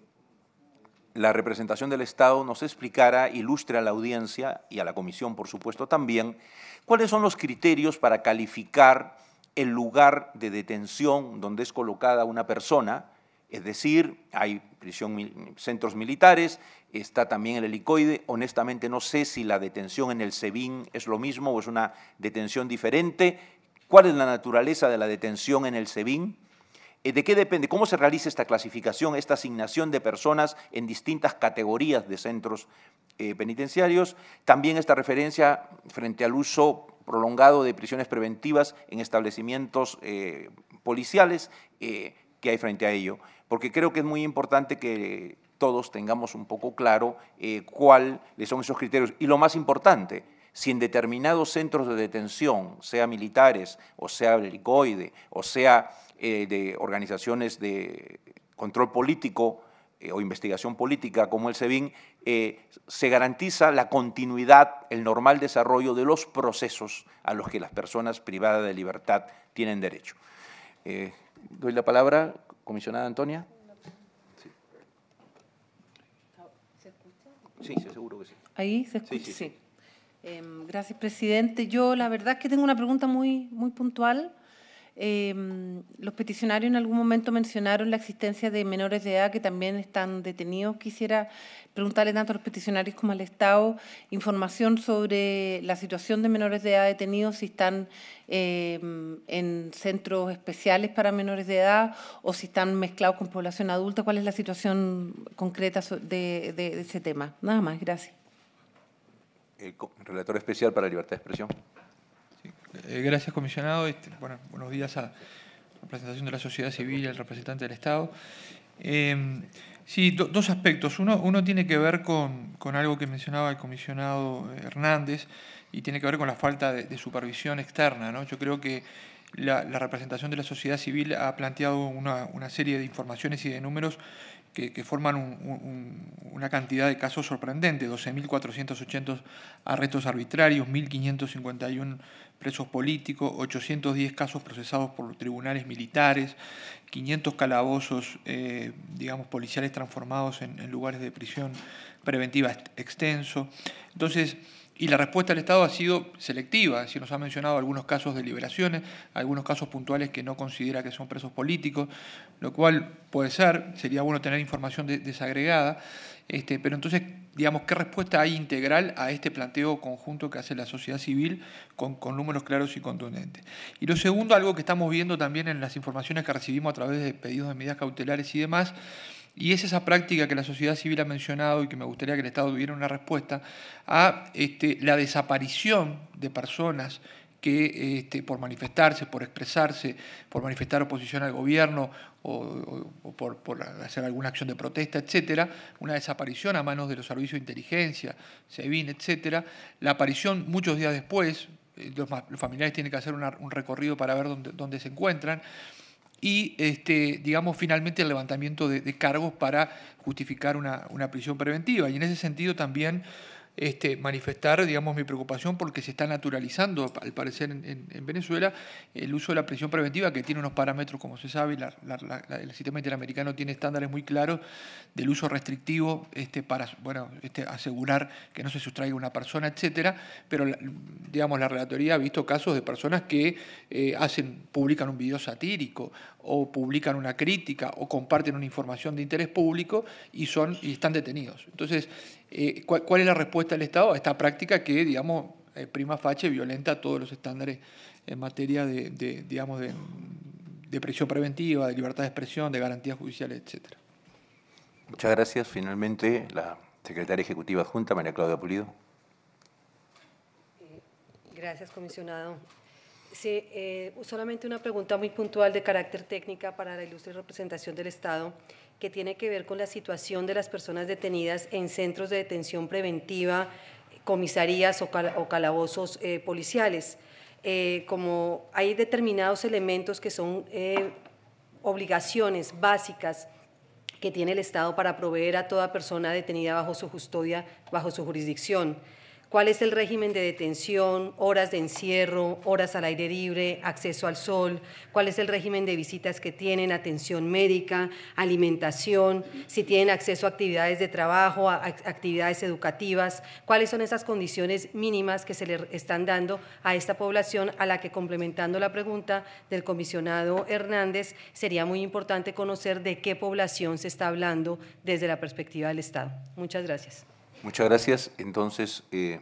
la representación del Estado nos explicara, ilustre a la audiencia y a la comisión, por supuesto, también, cuáles son los criterios para calificar el lugar de detención donde es colocada una persona es decir, hay prisión, centros militares, está también el helicoide. Honestamente no sé si la detención en el SEBIN es lo mismo o es una detención diferente. ¿Cuál es la naturaleza de la detención en el SEBIN? Eh, ¿De qué depende? ¿Cómo se realiza esta clasificación, esta asignación de personas en distintas categorías de centros eh, penitenciarios? También esta referencia frente al uso prolongado de prisiones preventivas en establecimientos eh, policiales que hay frente a ello porque creo que es muy importante que todos tengamos un poco claro eh, cuáles son esos criterios. Y lo más importante, si en determinados centros de detención, sea militares, o sea belicoide, o sea eh, de organizaciones de control político eh, o investigación política como el SEBIN, se garantiza la continuidad, el normal desarrollo de los procesos a los que las personas privadas de libertad tienen derecho. doy la palabra Comisionada Antonia. ¿Se escucha? Sí, seguro que sí. Ahí se escucha. Sí. Em, gracias, presidente. Yo la verdad es que tengo una pregunta muy, muy puntual Em, los peticionarios en algún momento mencionaron la existencia de menores de edad que también están detenidos. Quisiera preguntarle tanto a los peticionarios como al Estado información sobre la situación de menores de edad detenidos, si están em, en centros especiales para menores de edad o si están mezclados con población adulta. ¿Cuál es la situación concreta de, de ese tema? Nada más, gracias. El relator especial para libertad de expresión. Eh, gracias, comisionado. Este, buenos días a la representación de la sociedad civil, y al representante del Estado. Em, sí, dos aspectos. Uno, uno tiene que ver con, algo que mencionaba el comisionado Hernández y tiene que ver con la falta de, supervisión externa. Yo creo que la, representación de la sociedad civil ha planteado una, serie de informaciones y de números que, forman una cantidad de casos sorprendentes. 12.480 arrestos arbitrarios, 1.551 presos políticos, 810 casos procesados por tribunales militares, 500 calabozos, eh, digamos, policiales transformados en, lugares de prisión preventiva extenso. Entonces, y la respuesta del Estado ha sido selectiva, si nos ha mencionado algunos casos de liberaciones, algunos casos puntuales que no considera que son presos políticos, lo cual puede ser, sería bueno tener información desagregada. Este, pero entonces, digamos, ¿qué respuesta hay integral a este planteo conjunto que hace la sociedad civil con, números claros y contundentes? Y lo segundo, algo que estamos viendo también en las informaciones que recibimos a través de pedidos de medidas cautelares y demás, y es esa práctica que la sociedad civil ha mencionado y que me gustaría que el Estado tuviera una respuesta a este, la desaparición de personas que este, por manifestarse, por expresarse, por manifestar oposición al gobierno o, por, hacer alguna acción de protesta, etcétera, una desaparición a manos de los servicios de inteligencia, SEBIN, etcétera, la aparición muchos días después, eh, los, familiares tienen que hacer un recorrido para ver dónde, se encuentran, y este, digamos finalmente el levantamiento de, cargos para justificar una, una prisión preventiva. Y en ese sentido también este, manifestar, digamos, mi preocupación porque se está naturalizando, al parecer, en, Venezuela, el uso de la prisión preventiva, que tiene unos parámetros, como se sabe, el sistema interamericano tiene estándares muy claros del uso restrictivo este, para bueno, este, asegurar que no se sustraiga una persona, etcétera, pero, digamos, la relatoría ha visto casos de personas que eh, hacen, publican un video satírico o publican una crítica o comparten una información de interés público y, son, y están detenidos. Entonces, eh, ¿cuál, es la respuesta del Estado a esta práctica que, digamos, eh, prima facie violenta todos los estándares en materia de, digamos, de, presión preventiva, de libertad de expresión, de garantías judiciales, etcétera? Muchas gracias. Finalmente, la secretaria ejecutiva Junta, María Claudia Pulido. Eh, gracias, comisionado. Sí, solamente una pregunta muy puntual de carácter técnica para la ilustre representación del Estado que tiene que ver con la situación de las personas detenidas en centros de detención preventiva, comisarías o, calabozos eh, policiales. Eh, como hay determinados elementos que son eh, obligaciones básicas que tiene el Estado para proveer a toda persona detenida bajo su custodia, bajo su jurisdicción cuál es el régimen de detención, horas de encierro, horas al aire libre, acceso al sol, cuál es el régimen de visitas que tienen, atención médica, alimentación, si tienen acceso a actividades de trabajo, a actividades educativas, cuáles son esas condiciones mínimas que se le están dando a esta población a la que complementando la pregunta del comisionado Hernández, sería muy importante conocer de qué población se está hablando desde la perspectiva del Estado. Muchas gracias. Muchas gracias. Entonces, eh,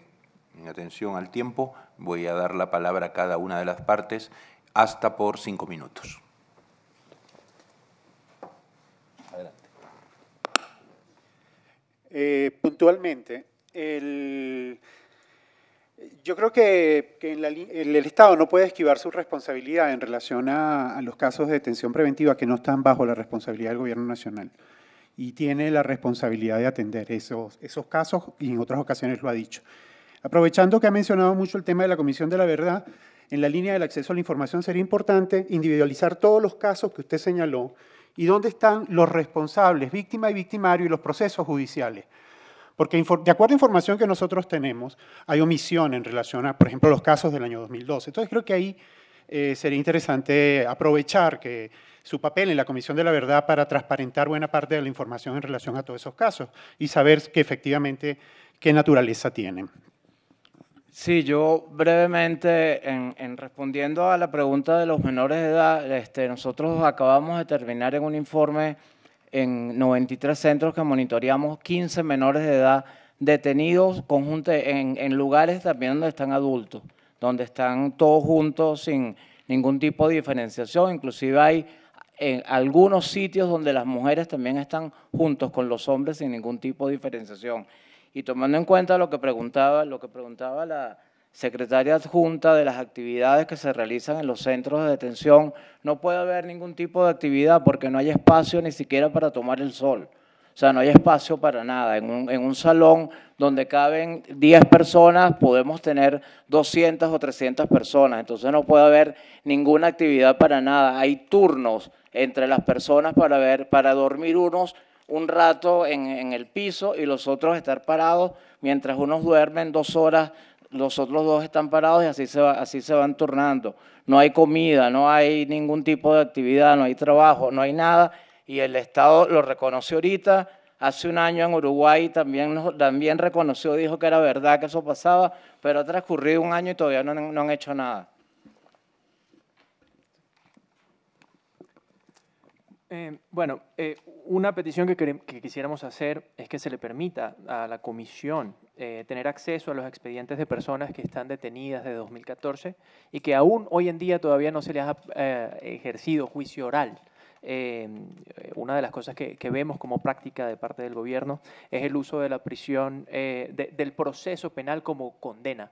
en atención al tiempo, voy a dar la palabra a cada una de las partes hasta por cinco minutos. Adelante. Eh, puntualmente, yo creo que, el, Estado no puede esquivar su responsabilidad en relación a, los casos de detención preventiva que no están bajo la responsabilidad del Gobierno Nacional y tiene la responsabilidad de atender esos, esos casos y en otras ocasiones lo ha dicho. Aprovechando que ha mencionado mucho el tema de la Comisión de la Verdad, en la línea del acceso a la información sería importante individualizar todos los casos que usted señaló y dónde están los responsables, víctima y victimario y los procesos judiciales. Porque de acuerdo a información que nosotros tenemos, hay omisión en relación a, por ejemplo, los casos del año 2012. Entonces creo que ahí eh, sería interesante aprovechar que su papel en la Comisión de la Verdad para transparentar buena parte de la información en relación a todos esos casos y saber que efectivamente qué naturaleza tienen. Sí, yo brevemente, en, respondiendo a la pregunta de los menores de edad, este, nosotros acabamos de terminar en un informe en 93 centros que monitoreamos 15 menores de edad detenidos en, en lugares también donde están adultos, donde están todos juntos sin ningún tipo de diferenciación, inclusive hay en algunos sitios donde las mujeres también están juntos con los hombres sin ningún tipo de diferenciación. Y tomando en cuenta lo que preguntaba, lo que preguntaba la secretaria adjunta de las actividades que se realizan en los centros de detención, no puede haber ningún tipo de actividad porque no hay espacio ni siquiera para tomar el sol. O sea, no hay espacio para nada. En un, en un salón donde caben 10 personas, podemos tener 200 o 300 personas. Entonces no puede haber ninguna actividad para nada. Hay turnos entre las personas para ver, para dormir unos un rato en, el piso y los otros estar parados mientras unos duermen dos horas, los otros dos están parados y así se, va, así se van turnando. No hay comida, no hay ningún tipo de actividad, no hay trabajo, no hay nada y el Estado lo reconoció ahorita. Hace un año en Uruguay también, también reconoció, dijo que era verdad que eso pasaba, pero ha transcurrido un año y todavía no han hecho nada. Eh, bueno, eh, una petición que, quisiéramos hacer es que se le permita a la comisión eh, tener acceso a los expedientes de personas que están detenidas de 2014 y que aún hoy en día todavía no se les ha ejercido juicio oral. una de las cosas que, vemos como práctica de parte del gobierno es el uso de la prisión, del proceso penal como condena.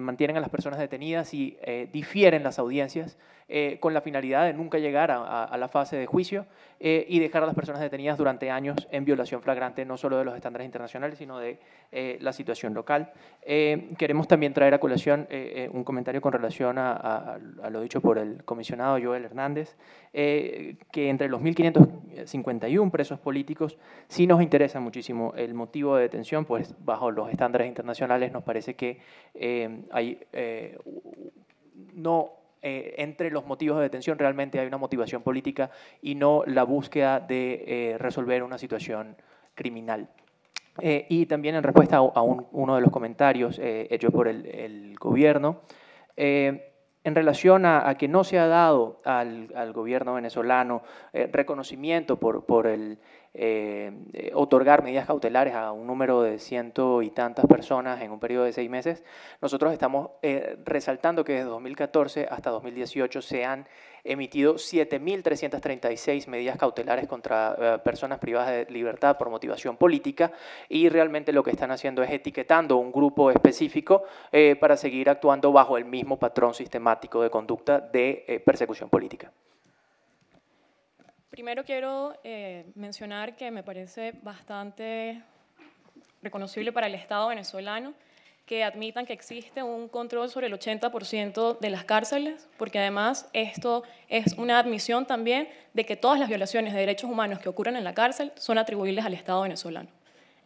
mantienen a las personas detenidas y difieren las audiencias eh, con la finalidad de nunca llegar a, la fase de juicio eh, y dejar a las personas detenidas durante años en violación flagrante no solo de los estándares internacionales, sino de eh, la situación local. queremos también traer a colación un comentario con relación a, lo dicho por el comisionado Joel Hernández, que entre los 1.551 presos políticos si nos interesa muchísimo el motivo de detención, pues bajo los estándares internacionales nos parece que hay no eh, entre los motivos de detención realmente hay una motivación política y no la búsqueda de eh, resolver una situación criminal. Eh, y también en respuesta a, uno de los comentarios hechos por el gobierno, en relación a, que no se ha dado al, gobierno venezolano eh, reconocimiento por, por el eh, eh, otorgar medidas cautelares a un número de ciento y tantas personas en un periodo de seis meses, nosotros estamos resaltando que desde 2014 hasta 2018 se han emitido 7.336 medidas cautelares contra eh, personas privadas de libertad por motivación política y realmente lo que están haciendo es etiquetando un grupo específico eh, para seguir actuando bajo el mismo patrón sistemático de conducta de eh, persecución política. Primero quiero mencionar que me parece bastante reconocible para el Estado venezolano que admitan que existe un control sobre el 80% de las cárceles, porque además esto es una admisión también de que todas las violaciones de derechos humanos que ocurren en la cárcel son atribuibles al Estado venezolano.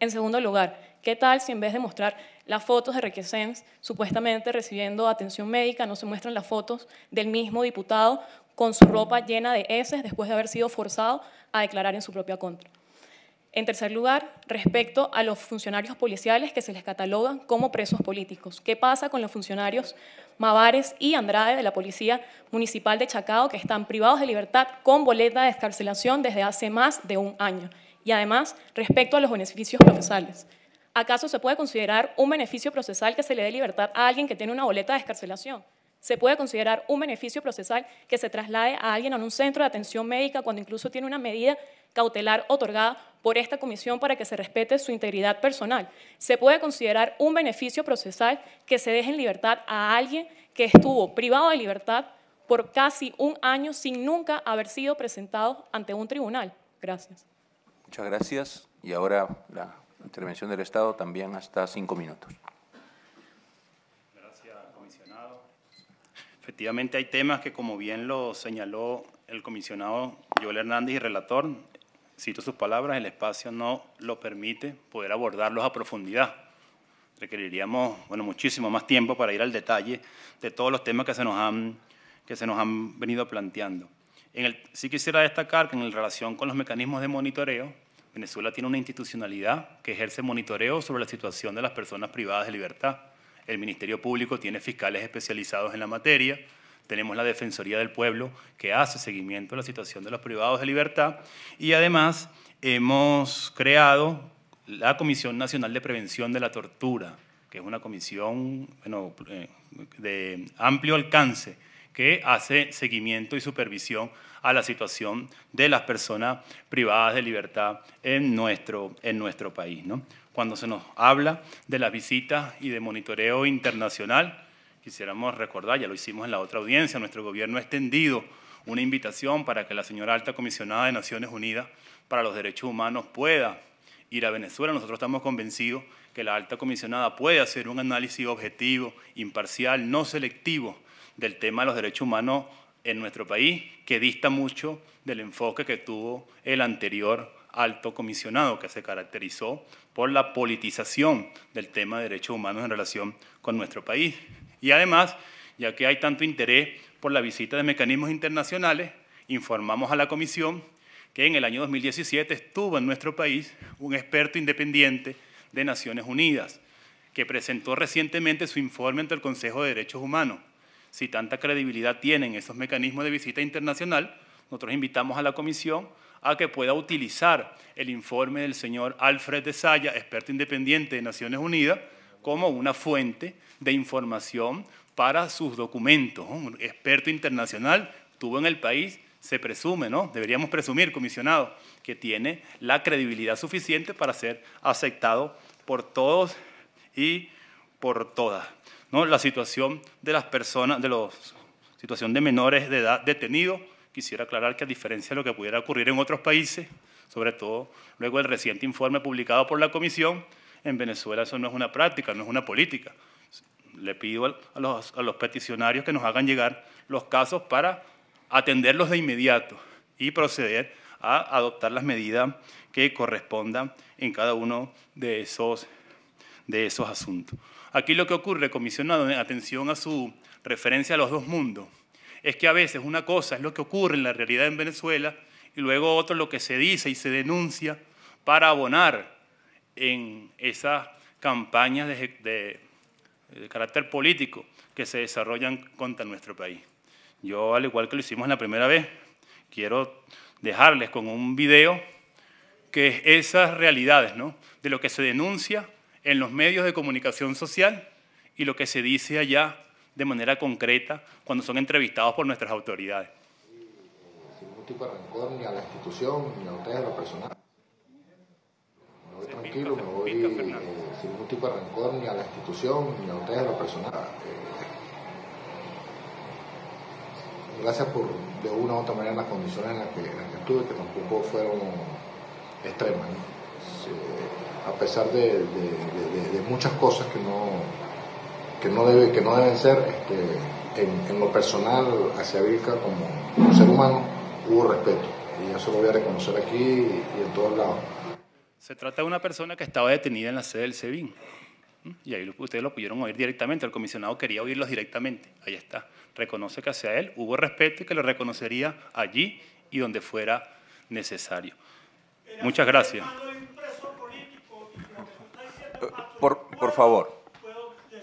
En segundo lugar, ¿qué tal si en vez de mostrar las fotos de Requesens supuestamente recibiendo atención médica, no se muestran las fotos del mismo diputado con su ropa llena de heces después de haber sido forzado a declarar en su propia contra? En tercer lugar, respecto a los funcionarios policiales que se les catalogan como presos políticos. ¿Qué pasa con los funcionarios Mavares y Andrade de la Policía Municipal de Chacao que están privados de libertad con boleta de descarcelación desde hace más de un año? Y además, respecto a los beneficios procesales. ¿Acaso se puede considerar un beneficio procesal que se le dé libertad a alguien que tiene una boleta de descarcelación? se puede considerar un beneficio procesal que se traslade a alguien a un centro de atención médica cuando incluso tiene una medida cautelar otorgada por esta comisión para que se respete su integridad personal. Se puede considerar un beneficio procesal que se deje en libertad a alguien que estuvo privado de libertad por casi un año sin nunca haber sido presentado ante un tribunal. Gracias. Muchas gracias. Y ahora la intervención del Estado también hasta cinco minutos. Gracias, comisionado. Efectivamente hay temas que, como bien lo señaló el comisionado Joel Hernández y relator, cito sus palabras, el espacio no lo permite poder abordarlos a profundidad. Requeriríamos, bueno, muchísimo más tiempo para ir al detalle de todos los temas que se nos han, que se nos han venido planteando. En el, sí quisiera destacar que en relación con los mecanismos de monitoreo, Venezuela tiene una institucionalidad que ejerce monitoreo sobre la situación de las personas privadas de libertad el Ministerio Público tiene fiscales especializados en la materia, tenemos la Defensoría del Pueblo que hace seguimiento a la situación de los privados de libertad y además hemos creado la Comisión Nacional de Prevención de la Tortura, que es una comisión eh, de amplio alcance que hace seguimiento y supervisión a la situación de las personas privadas de libertad en nuestro, en nuestro país. ¿no? cuando se nos habla de las visitas y de monitoreo internacional. Quisiéramos recordar, ya lo hicimos en la otra audiencia, nuestro gobierno ha extendido una invitación para que la señora alta comisionada de Naciones Unidas para los Derechos Humanos pueda ir a Venezuela. Nosotros estamos convencidos que la alta comisionada puede hacer un análisis objetivo, imparcial, no selectivo del tema de los derechos humanos en nuestro país, que dista mucho del enfoque que tuvo el anterior alto comisionado, que se caracterizó por la politización del tema de derechos humanos en relación con nuestro país. Y además, ya que hay tanto interés por la visita de mecanismos internacionales, informamos a la Comisión que en el año 2017 estuvo en nuestro país un experto independiente de Naciones Unidas, que presentó recientemente su informe ante el Consejo de Derechos Humanos. Si tanta credibilidad tienen esos mecanismos de visita internacional, nosotros invitamos a la Comisión a que pueda utilizar el informe del señor Alfred de Saya, experto independiente de Naciones Unidas, como una fuente de información para sus documentos. Un experto internacional tuvo en el país, se presume, ¿no? Deberíamos presumir, comisionado, que tiene la credibilidad suficiente para ser aceptado por todos y por todas. ¿no? La situación de las personas, de los situación de menores de edad detenidos quisiera aclarar que a diferencia de lo que pudiera ocurrir en otros países, sobre todo luego del reciente informe publicado por la Comisión, en Venezuela eso no es una práctica, no es una política. Le pido a los, peticionarios que nos hagan llegar los casos para atenderlos de inmediato y proceder a adoptar las medidas que correspondan en cada uno de esos, de esos asuntos. Aquí lo que ocurre, comisionado, atención a su referencia a los dos mundos, es que a veces una cosa es lo que ocurre en la realidad en Venezuela y luego otro lo que se dice y se denuncia para abonar en esas campañas de, de carácter político que se desarrollan contra nuestro país. Yo, al igual que lo hicimos la primera vez, quiero dejarles con un video que es esas realidades, ¿no? De lo que se denuncia en los medios de comunicación social y lo que se dice allá de manera concreta cuando son entrevistados por nuestras autoridades. Sin ningún tipo de rencor ni a la institución, ni a ustedes, a personales personal. Me voy tranquilo, me voy eh, sin ningún tipo de rencor ni a la institución, ni a ustedes, a personales eh, gracias por, de una u otra manera, las condiciones en las que, las estuve, que tampoco fueron extremas. ¿no? Eh, a pesar de, de muchas cosas que no que no, debe, que no deben ser este, en, lo personal hacia Vilca como, como, ser humano, hubo respeto. Y eso lo voy a reconocer aquí y, en todos lados. Se trata de una persona que estaba detenida en la sede del SEBIN. Y ahí ustedes lo pudieron oír directamente, el comisionado quería oírlos directamente. Ahí está. Reconoce que hacia él hubo respeto y que lo reconocería allí y donde fuera necesario. Muchas gracias. Eh, por favor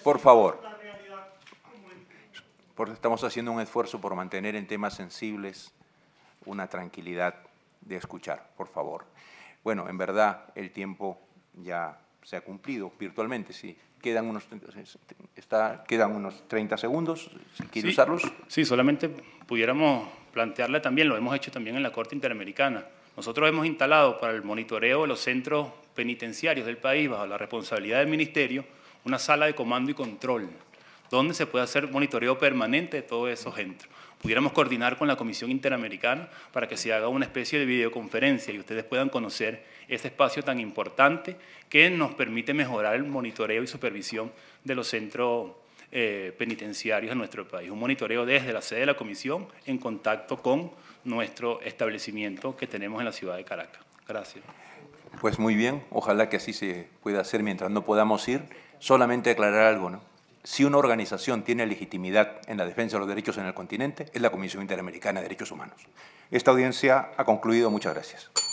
por favor. Porque estamos haciendo un esfuerzo por mantener en temas sensibles una tranquilidad de escuchar, por favor. Bueno, en verdad el tiempo ya se ha cumplido virtualmente, sí. Quedan unos, está, quedan unos 30 segundos, si quiere usarlos. Sí, solamente pudiéramos plantearle también, lo hemos hecho también en la Corte Interamericana. Nosotros hemos instalado para el monitoreo de los centros penitenciarios del país, bajo la responsabilidad del Ministerio, una sala de comando y control, donde se puede hacer monitoreo permanente de todos esos centros. Pudiéramos coordinar con la Comisión Interamericana para que se haga una especie de videoconferencia y ustedes puedan conocer ese espacio tan importante que nos permite mejorar el monitoreo y supervisión de los centros eh, penitenciarios en nuestro país. Un monitoreo desde la sede de la Comisión en contacto con nuestro establecimiento que tenemos en la ciudad de Caracas. Gracias. Pues muy bien, ojalá que así se pueda hacer mientras no podamos ir solamente aclarar algo, ¿no? Si una organización tiene legitimidad en la defensa de los derechos en el continente, es la Comisión Interamericana de Derechos Humanos. Esta audiencia ha concluido. Muchas gracias.